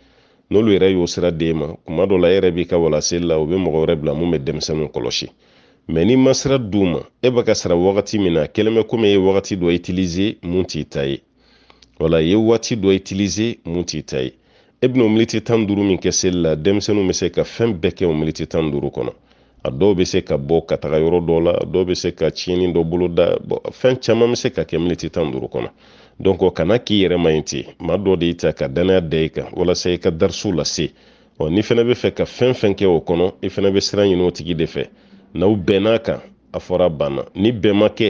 n'olu yɛrɛ y'o sira d'e ma kuma dɔ la e yɛrɛ b'i ka walahaseli la u bɛ mɔgɔ wɛrɛ bila mun bɛ denmisɛnninw kɔlɔsi mɛ n'i masira sira d'u ma e bɛ ka sara wagati min na kɛlen bɛ komi ye wagati dɔ itilize mun t'i ta ye wala ye waati dɔ itilize mun t'i ta ye e bɛna militi tan duuru min kɛ seli la denmisɛnninw bɛ se ka fɛn bɛɛ kɛ o militi tan duuru kɔnɔ a dɔw bɛ se ka bɔ ka taga yɔrɔ dɔw la dɔw bɛ se ka tiɲɛni dɔ boloda fɛn caman bɛ se ka kɛ militi tan duuru kɔnɔ donc kana k'i yɛrɛ ma ɲi ten maa dɔ de y'i ta ka danaya da i kan walasa i ka dariso lase ɔ n'i fana bɛ fɛ ka fɛn fɛn kɛ o kɔnɔ i fana bɛ siran ɲini o tigi de fɛ n'aw bɛn'a kan a fɔra banna ni bɛn ma kɛ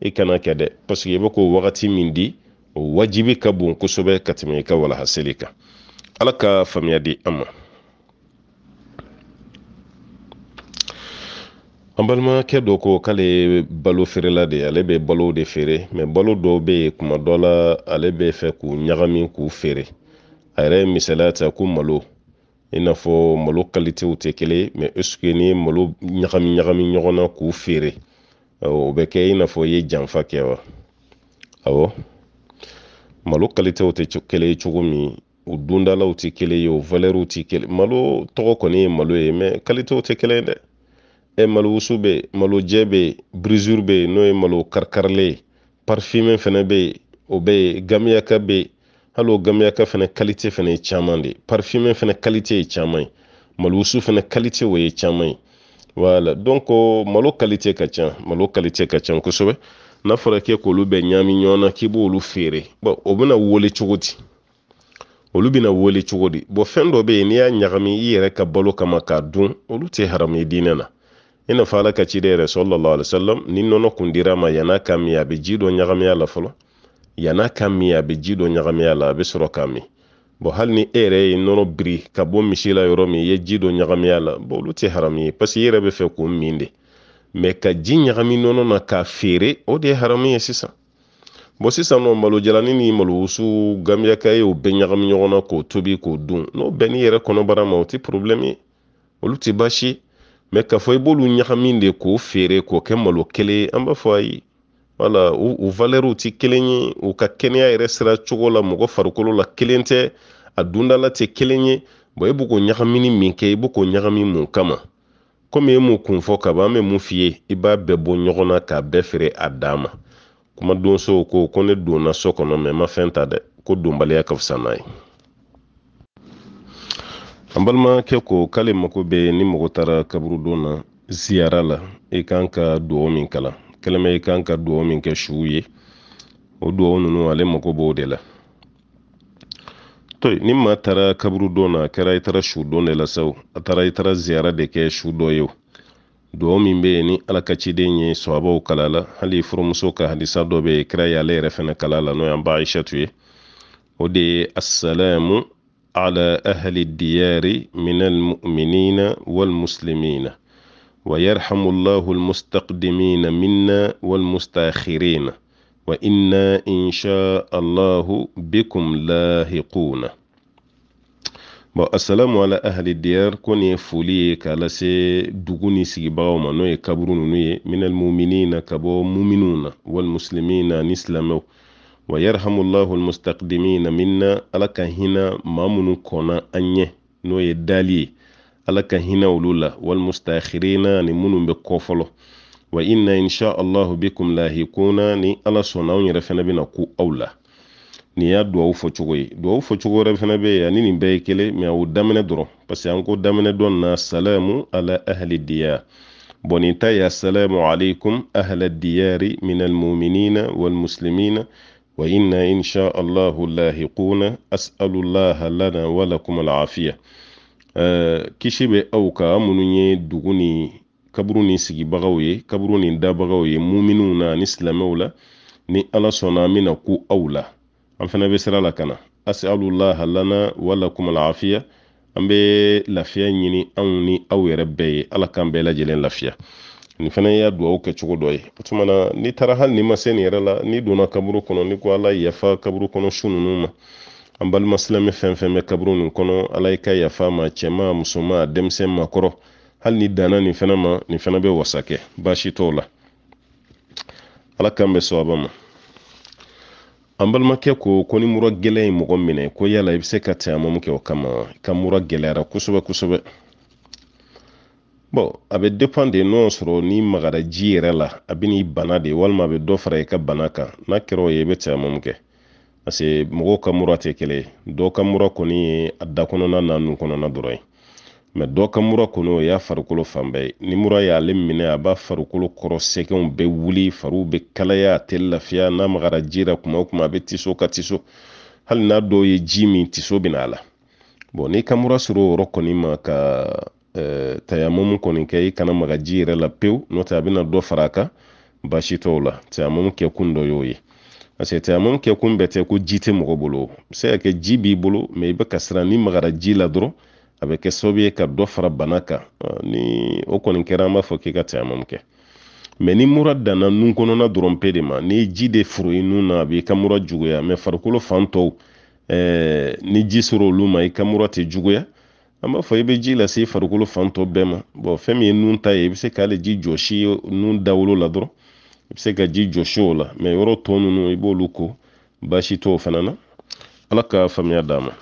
i e kana kɛ dɛ paseke i bɛ k'o wagati min di o wajibi ka bon kosɛbɛ ka tɛmɛ i ka walahaseli kan ala ka faamuya di an ma an balimakɛ dɔ ko k'ale balo feerela de ale bɛ balow de feere mɛ balo dɔw bɛ yen kuma dɔ la ale bɛ fɛ k'u ɲagami k'u feere a yɛrɛ ye misaliya ta ko malo i n'a fɔ malo kalitew te kelen mɛ esuke ni malo ɲagami ɲagami ɲɔgɔn na k'u feere o be kɛ i n'a ye janfa kɛ wa awɔ malo kalitew tɛ kelen ye cogo mi u dundalaw tɛ kelen ye o valɛriw tɛ kelen malo tɔgɔ koni ye malo ye ma kalitew tɛ kelen eh, ye dɛ ɛ malo wusu be yen malo jɛ bɛ yen birizuru n'o ye malo karikarilen parfume parifime be o bɛ gamiyaka bɛ hali o gamiyaka fɛnɛ kalite fɛnɛ ye caaman de parfime fɛnɛ kalite ye caaman ye malusu fɛnɛ kalite o ye caaman ye wala donc oh, malo kalite ka ca malo kalite ka ca kosɛbɛ n'a fɔra k'e k'olu bɛɛ ɲaami ɲɔgɔn k'i b'olu feere bɔn o bɛna wele cogo di olu bɛna wele cogo di bɔn fɛn dɔ bɛ yen n'i y'a ɲagami i yɛrɛ ka balo kama k'a dun olu tɛ haramu ye diinɛ na i n'a ala ka ciden yɛrɛ sɔlɔlɔ alayisalam ni nɔnɔ kun dira a ma yann'a ka min a bɛ ji dɔ ɲagami a la fɔlɔ yan'a ka min a bɛ ji dɔ ɲagami a la a bɛ sɔrɔ k'a min bon hali ni e yɛrɛ ye nɔnɔ biri ka bɔ misi la yɔrɔ min i ye ji dɔ ɲagami la bon olu tɛ haramu ye parce i yɛrɛ bɛ fɛ k'o min de mɛ ka ji ɲagami nɔnɔ na k'a feere o de ye haramu ye sisan bon sisan nɔ malojalani ni malowusu gamiyaka ye o bɛɛ ɲagami ɲɔgɔn k'o tobi k'o dun n'o bɛɛ n'i yɛrɛ kɔnɔbara ma o tɛ problème ye olu tɛ baasi mɛ k'a fɔ i b'olu ɲagami de k'o feere k'o kɛ malo kelen an b'a fɔ ayi wala u, u tɛ kelen ye u ka kɛnɛya yɛrɛ sira cogo la mɔgɔ farikolo la kelen tɛ a dundala tɛ kelen ye bɔn i e b'o ɲagamini min kɛ i b'o ɲagami mun kama komi e m'o kun fɔ kaban an bɛ mun f'i i b'a bɛɛ bɔ ɲɔgɔn na k'a bɛɛ feere a dan ma kuma donsow ko ko ne donna so kɔnɔ mɛ ma fɛn ta dɛ ko donbaliya ka fisa n'a ye an balimakɛ ko k'ale mako bɛ ni mɔgɔ taara kaburudon na ziyara la i kan ka duwawu min kalan kɛlɛmɛ i kan ka duwawu min kɛ suw ye o duwawu nunu ale mago b'o de la to ni ma taara kaburu don na kɛra i taara su don de la sa a taara i taara ziyara de kɛ su dɔ ye duwawu min bɛ yen ni ala ka ciden ye sahabaw kala la hali furumuso ka hadisa dɔ bɛ yen kira y'ale yɛrɛ fana kala la n'o y'an ba ayisatu ye o de ye assalamu ala ahli diyari minal mu'minina wal muslimina ويرحم الله المستقدمين منا والمستاخرين وإنا إن شاء الله بكم لاهقون bon asalamu ala ahli diyar ko nin ye foli ye k'a lase dugu ni sigibagaw ma n'o ye kaburu nunu ye minal muminina ka bɔ muminu na walmuslimina ni silamɛw wa yarhamu llahu almustaqdimina minna ala ka hina ma minnu kɔnna an ɲɛ n'o ye dali ye alaka hina ulula wal la walmustakhirina ni minnu bɛ kɔ wa inna insha allahu bikum lahikuna ni ala sɔnna anw yɛrɛ fɛnɛ bɛna ku aw la nin y'a duwawu fɔcogo ye duwawu fɔcogo wɛrɛ fɛnɛ bɛ yen ani nin bɛɛ ye kelen mɛ o daminɛ dɔrɔn parce que an ko daminɛ na salamu ala ahli diya bɔn nin ta ye asalamu alaikum ahla diyari min almuminina walmuslimina wa inna insha allahu lahiquna as'alu llaha lana wa lakum al'afiya kisi bɛ aw ka minnu ye dugu ni kaburu ni sigibagaw ye kaburu ni dabagaw ye muminw na ani silamɛw la ni ala sɔnna an bɛna ku aw la an fana bɛ sira la ka na as'alulaha lana wala kumala an bɛ lafiya ɲini anw ni aw yɛrɛ bɛɛ ye ala k'an bɛɛ lajɛlen lafiya nin fana y'a dugawu kɛ dɔ ye o tuma n'i taara hali n'i ma se nin yɛrɛ la n'i donna kaburu kɔnɔ n'i ko ala yafa kaburu kɔnɔ su ninnu ma an balima silamɛ bɛ e kaburu nin kɔnɔ ala i ka yafa ma cɛma musoma denmisɛn makɔrɔ kɔrɔ hali ni danna nin fɛnɛ ma nin fɛnɛ bɛ wasa kɛ baasi t'o la ala kan bɛ sababa ma an balimakɛ ko ko ni mura gɛlɛya ye mɔgɔ minɛ ko yala i bɛ se ka tayamamu kɛ o kama ka mura gɛlɛyara kosɛbɛ kosɛbɛ bɔn a bɛ depan de n'o sɔrɔ ni magara ji yɛrɛ la a bɛ n'i bana de walima a bɛ dɔ fara i ka bana kan n'a kɛra o ye i bɛ tayamamu kɛ parce que mɔgɔw ka mura tɛ kelen dɔw ka mura kɔni ye a da na nu kɔnɔna dɔrɔn ye mɛ dɔ ka mura kɔni o y'a farikolo fan bɛɛ ye ni mura y'ale minɛ a b'a farikolo kɔrɔ sɛgɛnw bɛ wuli fariw bɛ kalaya a tɛ lafiya n'a magara ji la kuma o kuma a bɛ tiso ka tiso hali n'a dɔw ye ji min tiso bɛ na a la bon n'i ka mura sɔrɔ o yɔrɔ kɔni ma ka ɛɛ tayamumu kɔni kɛ i kana maga ji yɛrɛ la pewu n'o tɛ a bɛna dɔ fara a kan baasi t'o la tayamumu kɛ dɔ y'o ye parce que tayamum kɛ kun bɛɛ tɛ ko ji tɛ mɔgɔ bolo o be se ka kɛ ji b'i bolo ma i bɛ ka siran ni magara ji la dɔrɔn a bɛ kɛ sababu ye ka dɔ fara bana kan ni o kɔni kɛra an b'a fɔ k'i ka tayamum kɛ mɛ ni mura danna nun kɔnɔna dɔrɔn pe de ma ni ji de foro i nun na a b'i ka mura juguya mɛ farikolo fan tɔw eh, ni ji sɔrɔ olu ma i ka mura tɛ juguya an b'a fɔ i bɛ ji lase i farikolo fan tɔ bɛɛ ma bɔn fɛn min ye nun ta ye i bɛ se k'ale ji jɔsi nun dawolo la dɔrɔn i bɛ se ka ji jɔsi o la mɛ yɔrɔ tɔ ninnu i b'olu ko baasi t'o fana na ala ka faamuya d'a ma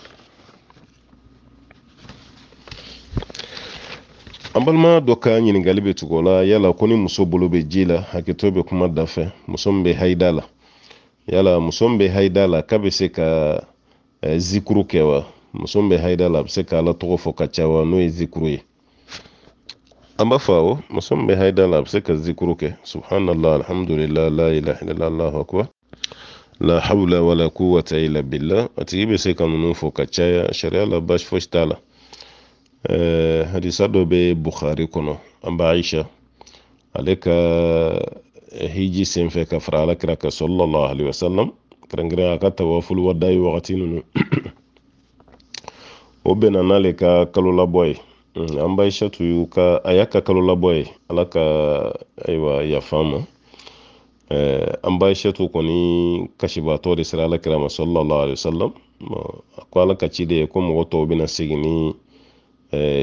an balima dɔ ka ɲininkali bɛ tugu la yala ko ni muso bolo bɛ ji la hakɛto bɛ kuma da fɛ muso min bɛ hayida la yala muso min bɛ hayida la k'a bɛ se ka zikuru kɛ wa muso min bɛ hayida la a bɛ se ka ala tɔgɔ fɔ ka caya wa n'o ye zikuru ye an b'a fɔ awɔ muso min bɛ hayida la a bɛ se ka zikuru kɛ subhanallah alhamdulilah la ilaha illallah allahu akbar la hawla wala quwwata illa billah a tigi bɛ se ka ninnu fɔ ka caya sariya la basi fosi t'a la hadisa dɔ bɛ bukhari kɔnɔ an b'a aisha ale eh, ka hiji senfɛ ka fara alakira ka sallallahu alaihi wasallam kɛrɛnkɛrɛn a ka tawaful wadayi wagati ninnu o <coughs> bɛnna n'ale ka kalo labɔ ye an tu y'u ka a y'a ka eh, kalo labɔ ye ala ka ayiwa yafa ma an baisatu kɔni kasibaatɔ de sera alakira ma sallallahu alaihi wasallam a ko ala ka ci de ye ko mɔgɔ tɔw bɛna segin ni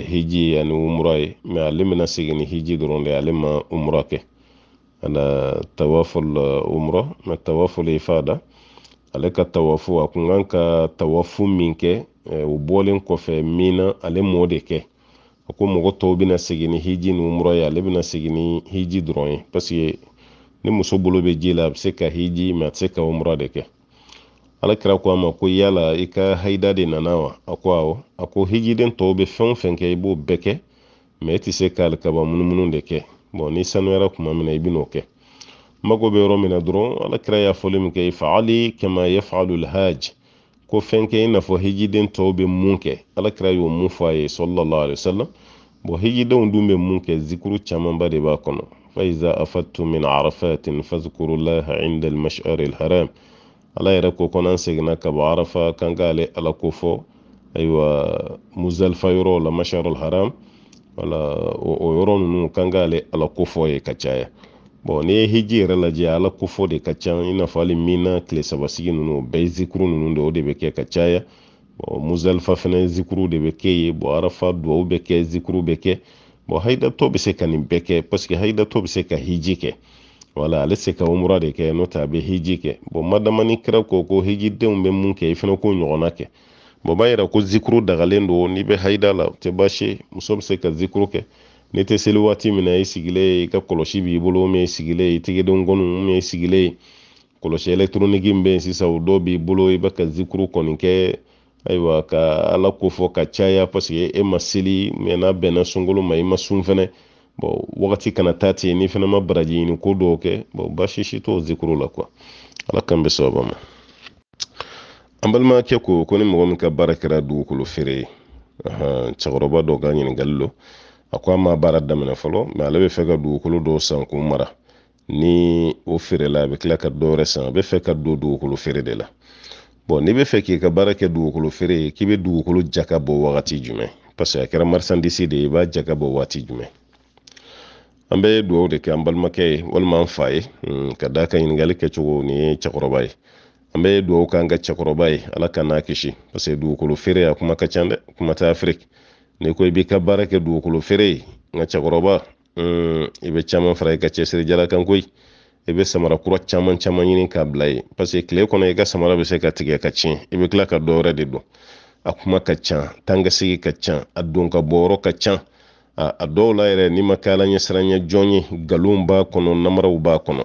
hiji ani umura ye mɛ ale bɛna segin ni hiji dɔrɔn de ale ma umura kɛ ana umura uh, umra na tawaful ifada ale ka tawafu a kun kan ka tawafu min kɛ eh, o bɔlen kɔfɛ min na ale m'o de kɛ a ko mɔgɔ tɔw bɛna segin ni hiji numɔrɔ ye ale bɛna segin ni hiji dɔrɔn ye paseke ni muso bolo be ji la a bɛ se ka hiji ma a se ka umra de kɛ alakira ko a ma ko yala i ka hayida de nana wa a ko awɔ a ko hijiden tɔw bɛ fɛn o fɛn kɛ i b'o bɛɛ kɛ mɛ e tɛ se ka alikaba munumunu de kɛ bɔn n'i sanuyara tuma min na i bɛn'o kɛ mago be yɔrɔ min na dɔrɔn alakira y'a fɔli min kɛ ifali kama yafalu haj ko fenke i n'a fɔ hijiden tɔw bɛ mun kɛ kira y'o mun fɔ a ye sallallahu alaihi wasallam bon hijidenw dun bɛ mun kɛ zikuru camanba de b'a kɔnɔ faiza afattum min arafatin fazkurullaha inda almash'ari alharam ala yɛrɛ ko kɔnɔ an seginna ka bɔ arafa kan k'ale ala ko fɔ ayiwa muzalifa yɔrɔw la mash'ari alharam wala o yɔrɔ ninnu kan k'ale ala ko fɔ ye ka caya bon n'i ye hiji yɛrɛ lajɛ ala kofɔ de ka ca i n'a fɔ hali min na tile sabasigi ninnu bɛɛ zikuru ninnu de o de bɛ kɛ ka caya bon muzalifa fɛnɛ zikuru de bɛ kɛ ye bon arafa duwawu bɛ kɛ zikuru bɛ kɛ bon hayidatɔ bɛ se ka nin bɛɛ kɛ parseke hayidatɔ bɛ se ka hiji kɛ wala ale se ka umura de kɛ n'o tɛ a bɛ hiji kɛ bon madama ni kira ko ko hijidenw bɛ mun kɛ i fɛnɛ k'o ɲɔgɔnna kɛ bon b'a yira ko zikuru dagalen don n'i bɛ hayida la o tɛ baasi ye muso bɛ se ka zikuru kɛ ne tɛ seli waati min na i sigilen i ka kɔlɔsi b'i bolo min i sigilen i tɛgɛdenw kɔnɔ min i sigilen kɔlɔsi ɛlɛktroniki min bɛ yen sisan o dɔw b'i bolo i bɛ ka zikuru kɔni kɛ ayiwa ka ala ko kofɔ ka caya paseke e ma seli mɛ n'a bɛnna sunkolo ma i ma sun fɛnɛ bɔn wagati kana taa ten n'i fɛnɛ ma baraji ɲini ko dɔw kɛ bɔn baasi si t'o zikuru la kuwa ala kan bɛ sababa ma an balimakɛ ko ko ni mɔgɔ min ka baara kɛra dugukolo feere ye cɛkɔrɔba dɔ ka ɲininkali lo a ko an ma baara daminɛ fɔlɔ mɛ ale bɛ fɛ ka dugukolo dɔ san k'u mara ni o feerela a bɛ tila ka dɔ wɛrɛ san a bɛ fɛ ka don dugukolo feere de la bɔn n'i bɛ fɛ k'i ka baara kɛ dugukolo feere ye k'i bɛ dugukolo ja bɔ wagati jumɛn paseke a kɛra marisandisi de ye i b'a ja bɔ wagati jumɛn an bɛ dugawu de kɛ an balimakɛ ye walima an fa ye hmm, ka da ka ɲininkali kɛcogo ni ye cɛkɔrɔba ye an bɛ dugawu k'an ka cɛkɔrɔba ye ala ka n'a kisi paseke dugukolo feere a kuma ka ca dɛ kuma t'a afiriki ni ko i b'i ka baara kɛ dugukolo feere ye nka cɛkɔrɔba mm, i bɛ caman fara i ka cɛsiri jala kan koyi i bɛ samara kura caman caman ɲini k'a bila ye paseke tile kɔnɔ i ka samara bɛ se ka tigɛ ka tiɲɛ i bɛ tila ka dɔ wɛrɛ de don a kuma ka ca tankasegi ka ca a don ka bɔyɔrɔ ka ca a dɔw la yɛrɛ ni ma kɛ ɲɛsiranɲɛ jɔn ye galon b'a kɔnɔ namaraw b'a kɔnɔ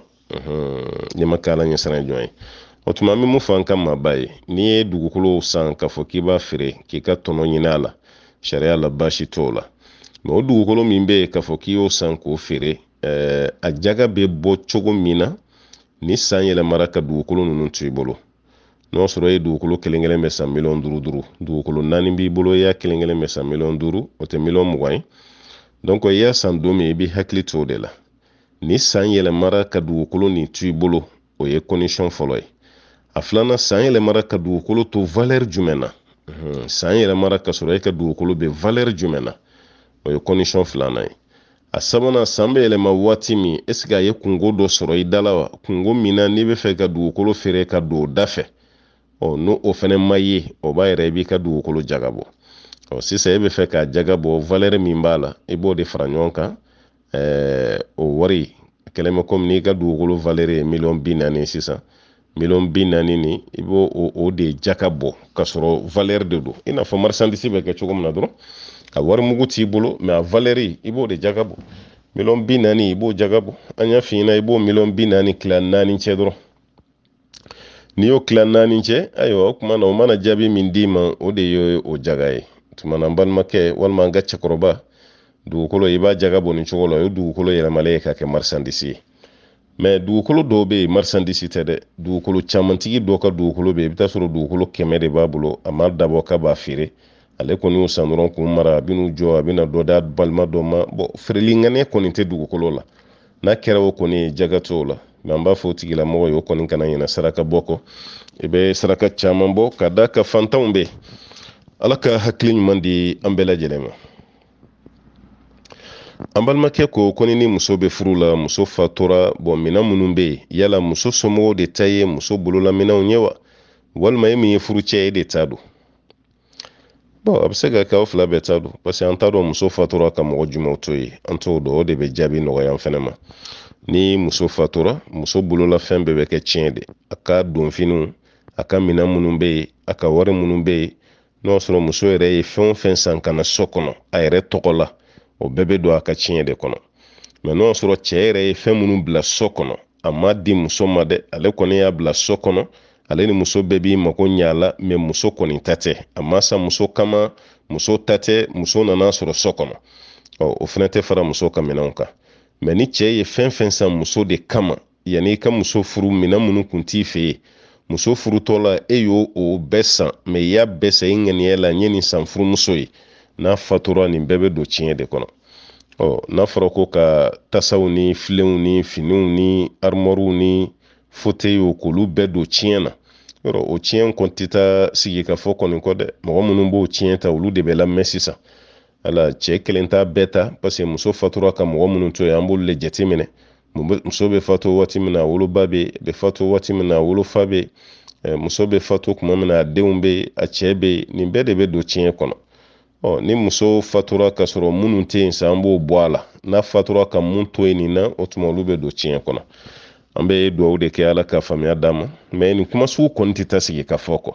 ni ma kɛ ɲɛsiranɲɛ jɔn ye o tuma an bɛ mun fɔ an ka maaba ye n'i ye dugukolow san k'a fɔ k'i b'a feere k'i ka tɔnɔ ɲini a la sariya la baasi t'o la mɛ o dugukolo min bɛ yen k'a fɔ k'i y'o san k'o feere ɛɛ a jaga bɛ bɔ cogo min na ni san yɛlɛmara ka dugukolo ninnu to i bolo n'o sɔrɔ e ye dugukolo kelen kelen bɛ san miliyɔn duuru duuru dugukolo naani b'i bolo i y'a kelen kelen bɛ san miliyɔn duuru o tɛ miliyɔn mugan ye donc i y'a san don min i b'i hakili to o de la ni san yɛlɛmara ka dugukolo nin to i bolo o ye condition fɔlɔ ye a filanan san yɛlɛmara ka dugukolo to valeur jumɛn na san yɛrɛmara ka sɔrɔ e ka dugukolo bɛ valɛri jumɛn na o ye kɔndisiyɔn filanan ye a sabanan san bɛ yɛlɛma waati min ɛseke a ye kungo dɔ sɔrɔ i da wa kungo min na n'i bɛ fɛ ka dugukolo feere ka don o ɔ n'o o fana ma ye o b'a yɛrɛ i b'i ka dugukolo jaga ɔ sisan e bɛ fɛ k'a jaga bɔ min b'a la i b'o de fara ɲɔgɔn kan ɛɛ o wari kɛlɛmɛ komi n'i ka dugukolo valɛri ye miliyɔn bi naani ye sisan miliyɔn bi naani nin i b'o o de ja ka sɔrɔ valeur de don i n'a fɔ marchandise bɛ kɛ cogo min na dɔrɔn a wari mugu t'i bolo mɛ a valeur i b'o de ja ka bi naani i b'o ja an y'a f'i ɲɛna i b'o miliyɔn bi naani tila naani cɛ dɔrɔn n'i y'o tila naani cɛ ayiwa o tuma na o mana jaabi min d'i ma o de ye o jaga ye tuma na n balimakɛ walima an ka cɛkɔrɔba dugukolo i b'a jaga nin cogo la o ye dugukolo yɛlɛmalen ye k'a kɛ marchandise ye mɛ dugukolo dɔw be yen marisandisi tɛ dɛ dugukolo camantigi dɔ ka dugukolo bɛ yen i bɛ sɔrɔ dugukolo kɛmɛ de b'a bolo a ma dabɔ k'a b'a feere ale kɔni y'u san dɔrɔn k'u mara a bɛn'u jɔ a bɛna dɔ d'a balima dɔ ma bɔn feereli ŋaniya kɔni tɛ dugukolo la n'a kɛra o kɔni ye jaga la mɛ an b'a fɔ tigilamɔgɔ ye o kɔni kana ɲinɛ saraka bɔ kɔ i bɛ saraka caman bɔ ka da ka fantanw bɛ ala ka hakili ɲuman di an bɛɛ lajɛlen ma an balimakɛ ko ko ni ni muso be furu la muso fatora bɔn mina minnu be yen yala muso somɔgɔw de ta ye muso bololaminɛw ye wa walima ye min ye furu e de ta don bɔn a be se ka kɛ aw fila bɛɛ ta don parce an t'a dɔn muso fatura ka mɔgɔ jumanw to ye an t'o dɔn o de be jaabi nɔgɔya fɛnɛ ma ni muso fatura muso bololafɛn bɛɛ bɛ kɛ tiɲɛ de a ka donfiniw a ka mina minnu be yen a ka wari minnu be yen n'o y'a sɔrɔ muso yɛrɛ ye fɛn o fɛn san ka sɔ kɔnɔ a yɛrɛ tɔgɔ la o bɛɛ bɛ don a ka tiɲɛ de kɔnɔ mɛ n'o y'a sɔrɔ cɛ yɛrɛ ye fɛn minnu bila so kɔnɔ a ma di muso ma dɛ ale kɔni y'a bila so kɔnɔ ale ni muso bɛɛ b'i mago ɲɛ a la mɛ muso kɔni ta tɛ a ma muso kama muso ta tɛ muso nana sɔrɔ so kɔnɔ ɔ o fana tɛ fara muso ka minɛnw kan mɛ ni cɛ ye fɛn fɛn san muso de kama yanni i ka muso furu minɛn minnu kun t'i fɛ yen muso furutɔ la e y'o o bɛɛ san mɛ i y'a bɛɛ san i ŋaniya la n ye nin san furumuso ye n'a fatura nin bɛɛ bɛ don tiɲɛ de kɔnɔ ɔ n'a fɔra ko ka tasaw ni filenw ni finiw ni armɔriw ni foteyiw k'olu bɛɛ don tiɲɛ na yɔrɔ o tiɲɛ kɔni tɛ taa sigi ka fɔ kɔni kɔ dɛ mɔgɔ minnu b'o tiɲɛ ta olu de bɛ lamɛn sisan ala cɛ kelen t'a bɛɛ ta paseke muso fatura ka mɔgɔ minnu to yen an b'olu le jate minɛ muso bɛ fato waati min na a woloba bɛ yen a bɛ fato waati min na a wolofa bɛ yen muso bɛ fato tuma min na a denw bɛ yen a cɛ bɛ yen nin bɛɛ de bɛ don tiɲɛ kɔnɔ ɔ ni muso fatura ka sɔrɔ minnu tɛ yen sa an b'o bɔ a la n'a fatura ka mun to yen nin na o tuma olu bɛ don tiɲɛ kɔnɔ an bɛ dugawu de kɛ ala ka faamuya d'a ma mɛ nin kuma sugu kɔni tɛ taa sigi ka fɔ kɔ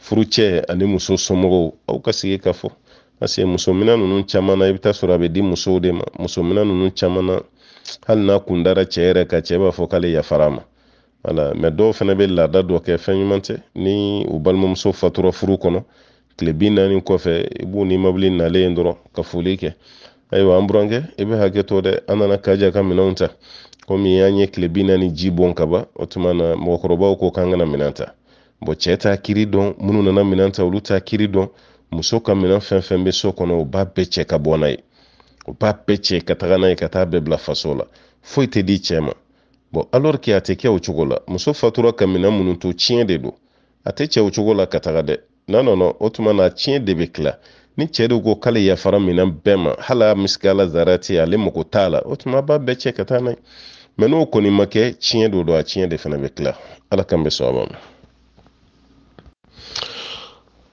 furucɛ ani muso somɔgɔw aw ka sigi ka fɔ parce que musomina ninnu caman na i bɛ taa sɔrɔ a bɛ di musow de ma musomina ninnu caman na hali n'a kun dara cɛ yɛrɛ ka cɛ b'a fɔ k'ale yafara ma wala mɛ dɔw fana bɛ laada dɔ kɛ fɛn ɲuman tɛ ni u balimamuso fatura furu kɔnɔ tile bi naani kɔfɛ i b'u ni mobili nalen dɔrɔn ka foli kɛ ayiwa an burankɛ i bɛ hakɛ to dɛ an nana kaja ka minɛnw ta komi an ye tile bi naani ji bɔn ka ban o tuma na mɔgɔkɔrɔbaw ko k'an kana minɛn ta bɔn cɛ t'a kiri dɔn minnu nana minɛn ta olu t'a kiri dɔn muso ka minɛn fɛn fɛn bɛ so kɔnɔ o b'a bɛɛ cɛ ka bɔ n'a ye o b'a bɛɛ cɛ ka taga n'a ye ka taa bɛɛ bila faso la foyi tɛ di cɛ ma bɔn alɔrike a tɛ kɛ o cogo la muso fatura ka minɛn minnu to tiɲɛ de don a tɛ cɛ o cogo la ka taga dɛ n'a nɔnɔ o tuma na tiɲɛ de bɛ tila ni cɛ de ko k'ale yafara minan bɛɛ ma hali a misikala zarati ale mago t'a la o tuma b'a bɛɛ cɛ ka taa n'a ye n'o kɔni ma tiɲɛ de don a tiɲɛ de fana bɛ tila ala kan bɛ sɔn ma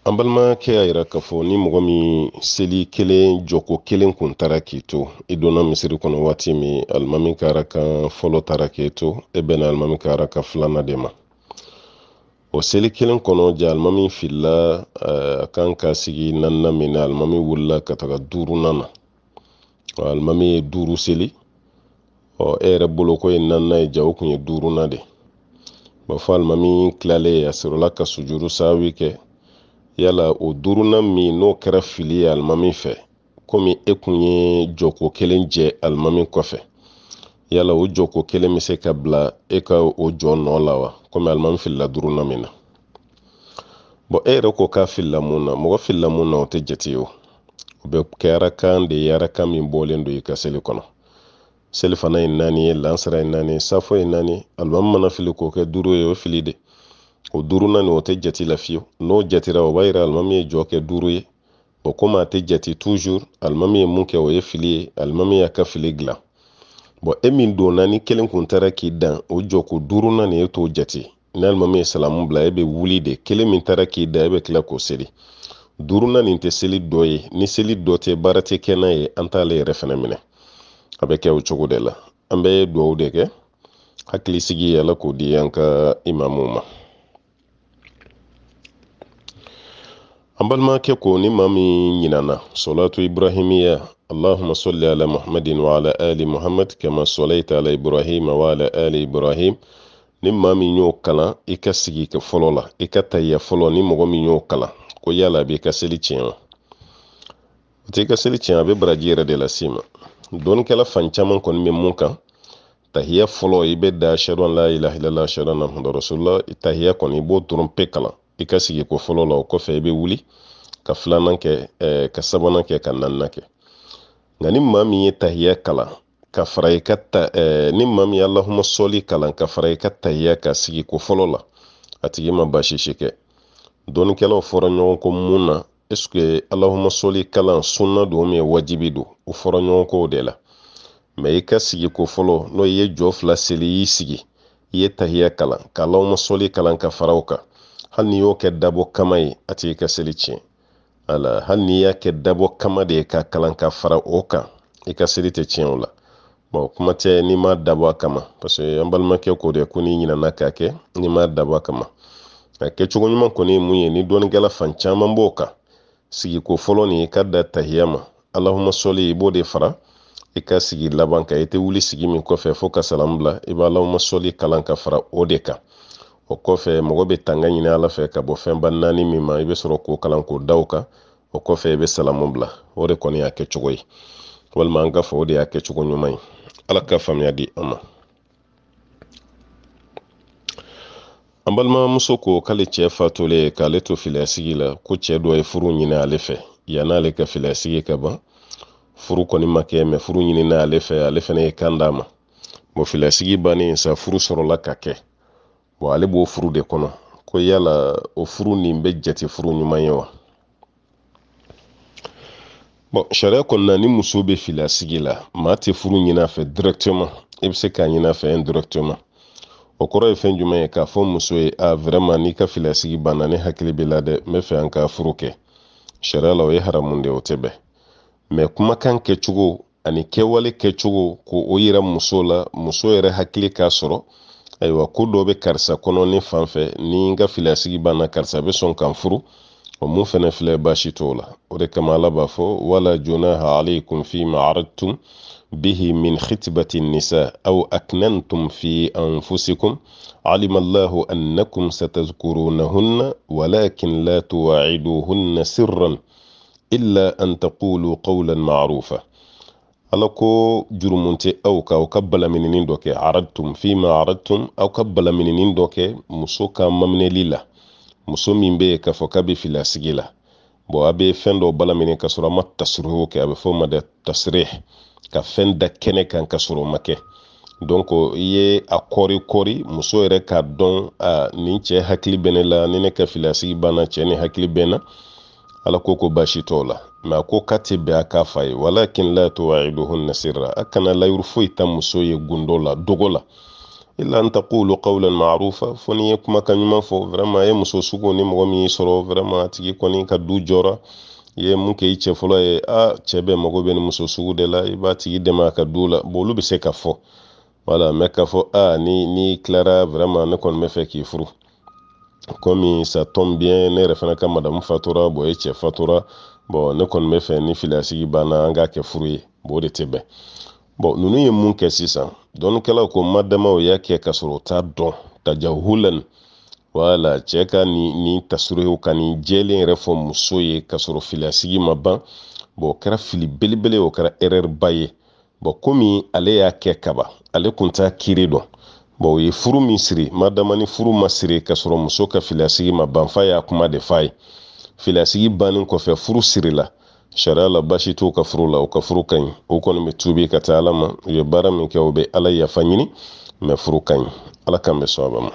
an balimakɛ y'a yira k'a fɔ ni mɔgɔ min seli kelen jɔko kelen kun taara k'i to i donna misiri kɔnɔ waati min alimami ka arakan fɔlɔ taara k'e to e bɛnna alimami ka arakan filanan de ma o seli kelen kɔnɔ ja alimami filila a kan ka sigi nanina min na alimami wulila ka taga duurunan na alimami ye duuru seli ɔ e yɛrɛ boloko ko ye nanina ye ja o kun ye duurunan de b'a fɔ alimami tilalen a sɔrɔla ka sujuru saawi kɛ yala o duurunan min n'o kɛra fili ye min fɛ komi e kun ye jɔko kelen jɛ alimami kɔfɛ yala o ko kelen bɛ se ka bila e ka o jɔ nɔ la wa komi alimami filila duruna min na bɔn e yɛrɛ ko k'a filila mun na mɔgɔ filila mun na o tɛ jate o o bɛ kɛ arakan de ye arakan min bɔlen don i ka seli kɔnɔ selifana ye naani ye lansara ye naani ye safo ye naani ye alimami mana fili k'o kɛ duuru ye o fili de o duurunan nin o tɛ jate la fiyewu n'o jatera o b'a yira alimami ye jɔ kɛ duuru ye bɔn komi a tɛ jate tuzur alimami ye mun kɛ o ye fili ye alimami y'a ka fili dilan bon e min donna ni kelen kun tara k'i dan o jɔ ko duruna ni e t'o jate nalima min ye salamu bila e be wuli de kelen min tara k'i dan e be kila k'o seli duruna nin tɛ seli dɔ ye ni seli dɔ tɛ baara tɛ kɛ na ye an t'ale yɛrɛ fɛnɛ minɛ a be kɛ o cogo de la an bɛ duwaw de kɛ hakilisigi ala k'o di an ka imamu ma an balimakɛ ko ni ma min ɲinana solatu ibrahimiya اللهم صل على محمد وعلى آل محمد كما صليت على إبراهيم وعلى آل إبراهيم ni maa min y'o kalan i ka sigi kɛ fɔlɔ la i ka tahiya fɔlɔ ni mɔgɔ min y'o kalan ko yala a b'i ka seli tiɲɛ wa o t'i ka seli tiɲɛ a bɛ baraji yɛrɛ de lase i ma dɔnnikɛla fan caman kɔni bɛ mun kan tahiya fɔlɔ i bɛ da sɛdɔn la ilahilala sɛdɔn namudarasula tahiya kɔni i b'o dɔrɔn pe kalan i ka sigi ko fɔlɔ la o kɔfɛ i bɛ wuli ka filanan kɛ ka sabanan kɛ ka naaninan kɛ nka ni maa min ye tahiya kalan ka fara i ka ta eh, ni maa min ye alahuma sɔli kalan ka fara i ka tahiya ka sigi ko fɔlɔ la a tigi ma basisi kɛ dɔnnikɛlaw fɔra ɲɔgɔn ko mun na eske alahuma sɔli kalan sunna don min wajibi don o fɔra ɲɔgɔn kow de la mɛ i ka sigi ko fɔlɔ n'o ye jɔ fila seli y'i sigi i ye tahiya kalan ka alahuma sɔli kalan ka fara o kan hali n'i y'o kɛ dabɔ kama ye a tigi ka seli tiɲɛ ala hali n'i y'a kɛ dabɔ kama de ye ka kalan ka fara o kan i ka seli tɛ tiɲɛ o la bon kuma tɛ n'i ma dabɔ a kama parce que an balimakɛ ko de ko n'i ɲinana k'a kɛ n'i ma dabɔ a kama a kɛcogo ɲuman kɔni ye mun ye ni dɔnnikɛla fan caman b'o kan sigiko fɔlɔ nin i ka da tahiya ma alahuma sɔli i b'o de fara i ka sigi laban kan i tɛ wuli sigi min kɔfɛ fo ka salam bila i b'a alahuma sɔli kalan ka fara o de kan o kɔfɛ mɔgɔ bɛ tanga ɲini ala fɛ ka bɔ fɛnba naani min ma i bɛ sɔrɔ k'o kalan k'o da o kan o kɔfɛ i bɛ salamu bila o de kɔni y'a kɛcogo ye walima an ka fɔ o de y'a kɛcogo ɲuman ye ala ka faamuya di an ma. an balimamuso ko k'ale cɛ fatulen k'ale to filiyasigi la ko cɛ dɔ ye furu ɲini ale fɛ yanni ale ka filiyasigi ka ban furu kɔni ma kɛ mɛ furu ɲinina ale fɛ ale fana ye kan d'a ma bon filiyasigi bannen sa furu sɔrɔla ka kɛ. bɔn ale b'o furu de kɔnɔ ko yala o furu nin bɛ jate furu ɲuman ye wa bɔn sariya kɔnɔna ni muso bɛ filasigi la maa tɛ furu ɲin'a fɛ directement i e bɛ se k'a ɲin'a fɛ indirectement o kɔrɔ ye fɛn jumɛn ye k'a fɔ muso ye a vraiment n'i ka filasigi banna ne hakili b'i la dɛ n bɛ fɛ an ka furu kɛ sariya la o ye haramu de o tɛ bɛn mɛ kumakan kɛcogo ani kɛwale kɛcogo ko o yira muso la muso yɛrɛ hakili k'a sɔrɔ ayiwa ko dɔ bɛ karisa kɔnɔni fan fɛ ni n ka filasigi banna karisa bɛ sɔn kan furu o mun fɛnɛ filɛ baasi t'o la o de kama ala b'a fɔ wala junaha alaykum fi ma aradtum bihi min khitbati nisa aw aknantum fi anfusikum علم الله أنكم ستذكرونهن ولكن لا تواعدوهن سرا إلا أن تقولوا قولا معروفا ala ko jurumu tɛ aw ka aw ka balamininin dɔ kɛ aratum fima aratum aw ka balamininin dɔ kɛ muso ka maminɛli la muso min bɛ yen k'a fɔ k'a bɛ filasigi la bɔn a bɛ fɛn dɔ balamini ka sɔrɔ a ma tasiriho kɛ a bɛ fɔ ka fɛn da kɛnɛ kan ka sɔrɔ o ma kɛ donc i ye a kɔri kɔri muso yɛrɛ k'a dɔn a nin cɛ hakili bɛ la ni ne ka filasigi banna cɛ ni hakili bɛ ala ko ko baasi t'o la mɛ a ko k'a tɛ bɛn a k'a fa ye walakin la tuwaiduhunna sirra a kana layuru foyi ta muso ye gundo la dogo la illa an taqulu qawlan ma'rufa fo ni ye kuma ɲuman fɔ vraiment ye muso sugu ni mɔgɔ min y'i sɔrɔ vraiment a tigi kɔni ka du jɔra ye mun kɛ i cɛ fɔlɔ ye a cɛ bɛ mago bɛ ni muso sugu de la i b'a tigi dɛmɛ a ka du la bon olu se ka fɔ wala mɛ k'a fɔ a ni n'i tilara vraiment ne kɔni bɛ fɛ k'i furu komi sa tombe bien ne yɛrɛ fana ka madamu fatura bɔn e cɛ fatura bɔn ne kɔni bɛ fɛ ni filasigi banna an k'a kɛ furu ye bɔn o de tɛ bɛn bɔn ninnu ye mun kɛ sisan dɔnnikɛlaw ko madamaw y'a kɛ ka sɔrɔ u t'a dɔn tajahulan wala cɛ ka ni nin tasiriw ka nin jɛlen yɛrɛ fɔ muso ye ka sɔrɔ filasigi ma ban bɔn o kɛra fili belebele o kɛra ɛrɛriba ye bɔn komi ale y'a kɛ kaba ale tun t'a kiri dɔn bon u ye furu min siri madama ni furu ma siri ka sɔrɔ muso ka filasigi ma banfa y'a kuma de f'a ye filasigi bannen kɔfɛ furu sirila sariya la basi t'u ka furu la u ka furu ka ɲi u kɔni bɛ tuubi ka taa ala ma u ye baara min kɛ u bɛ ala yafa ɲini mɛ furu ka ɲi ala k'an bɛ sɔn a ma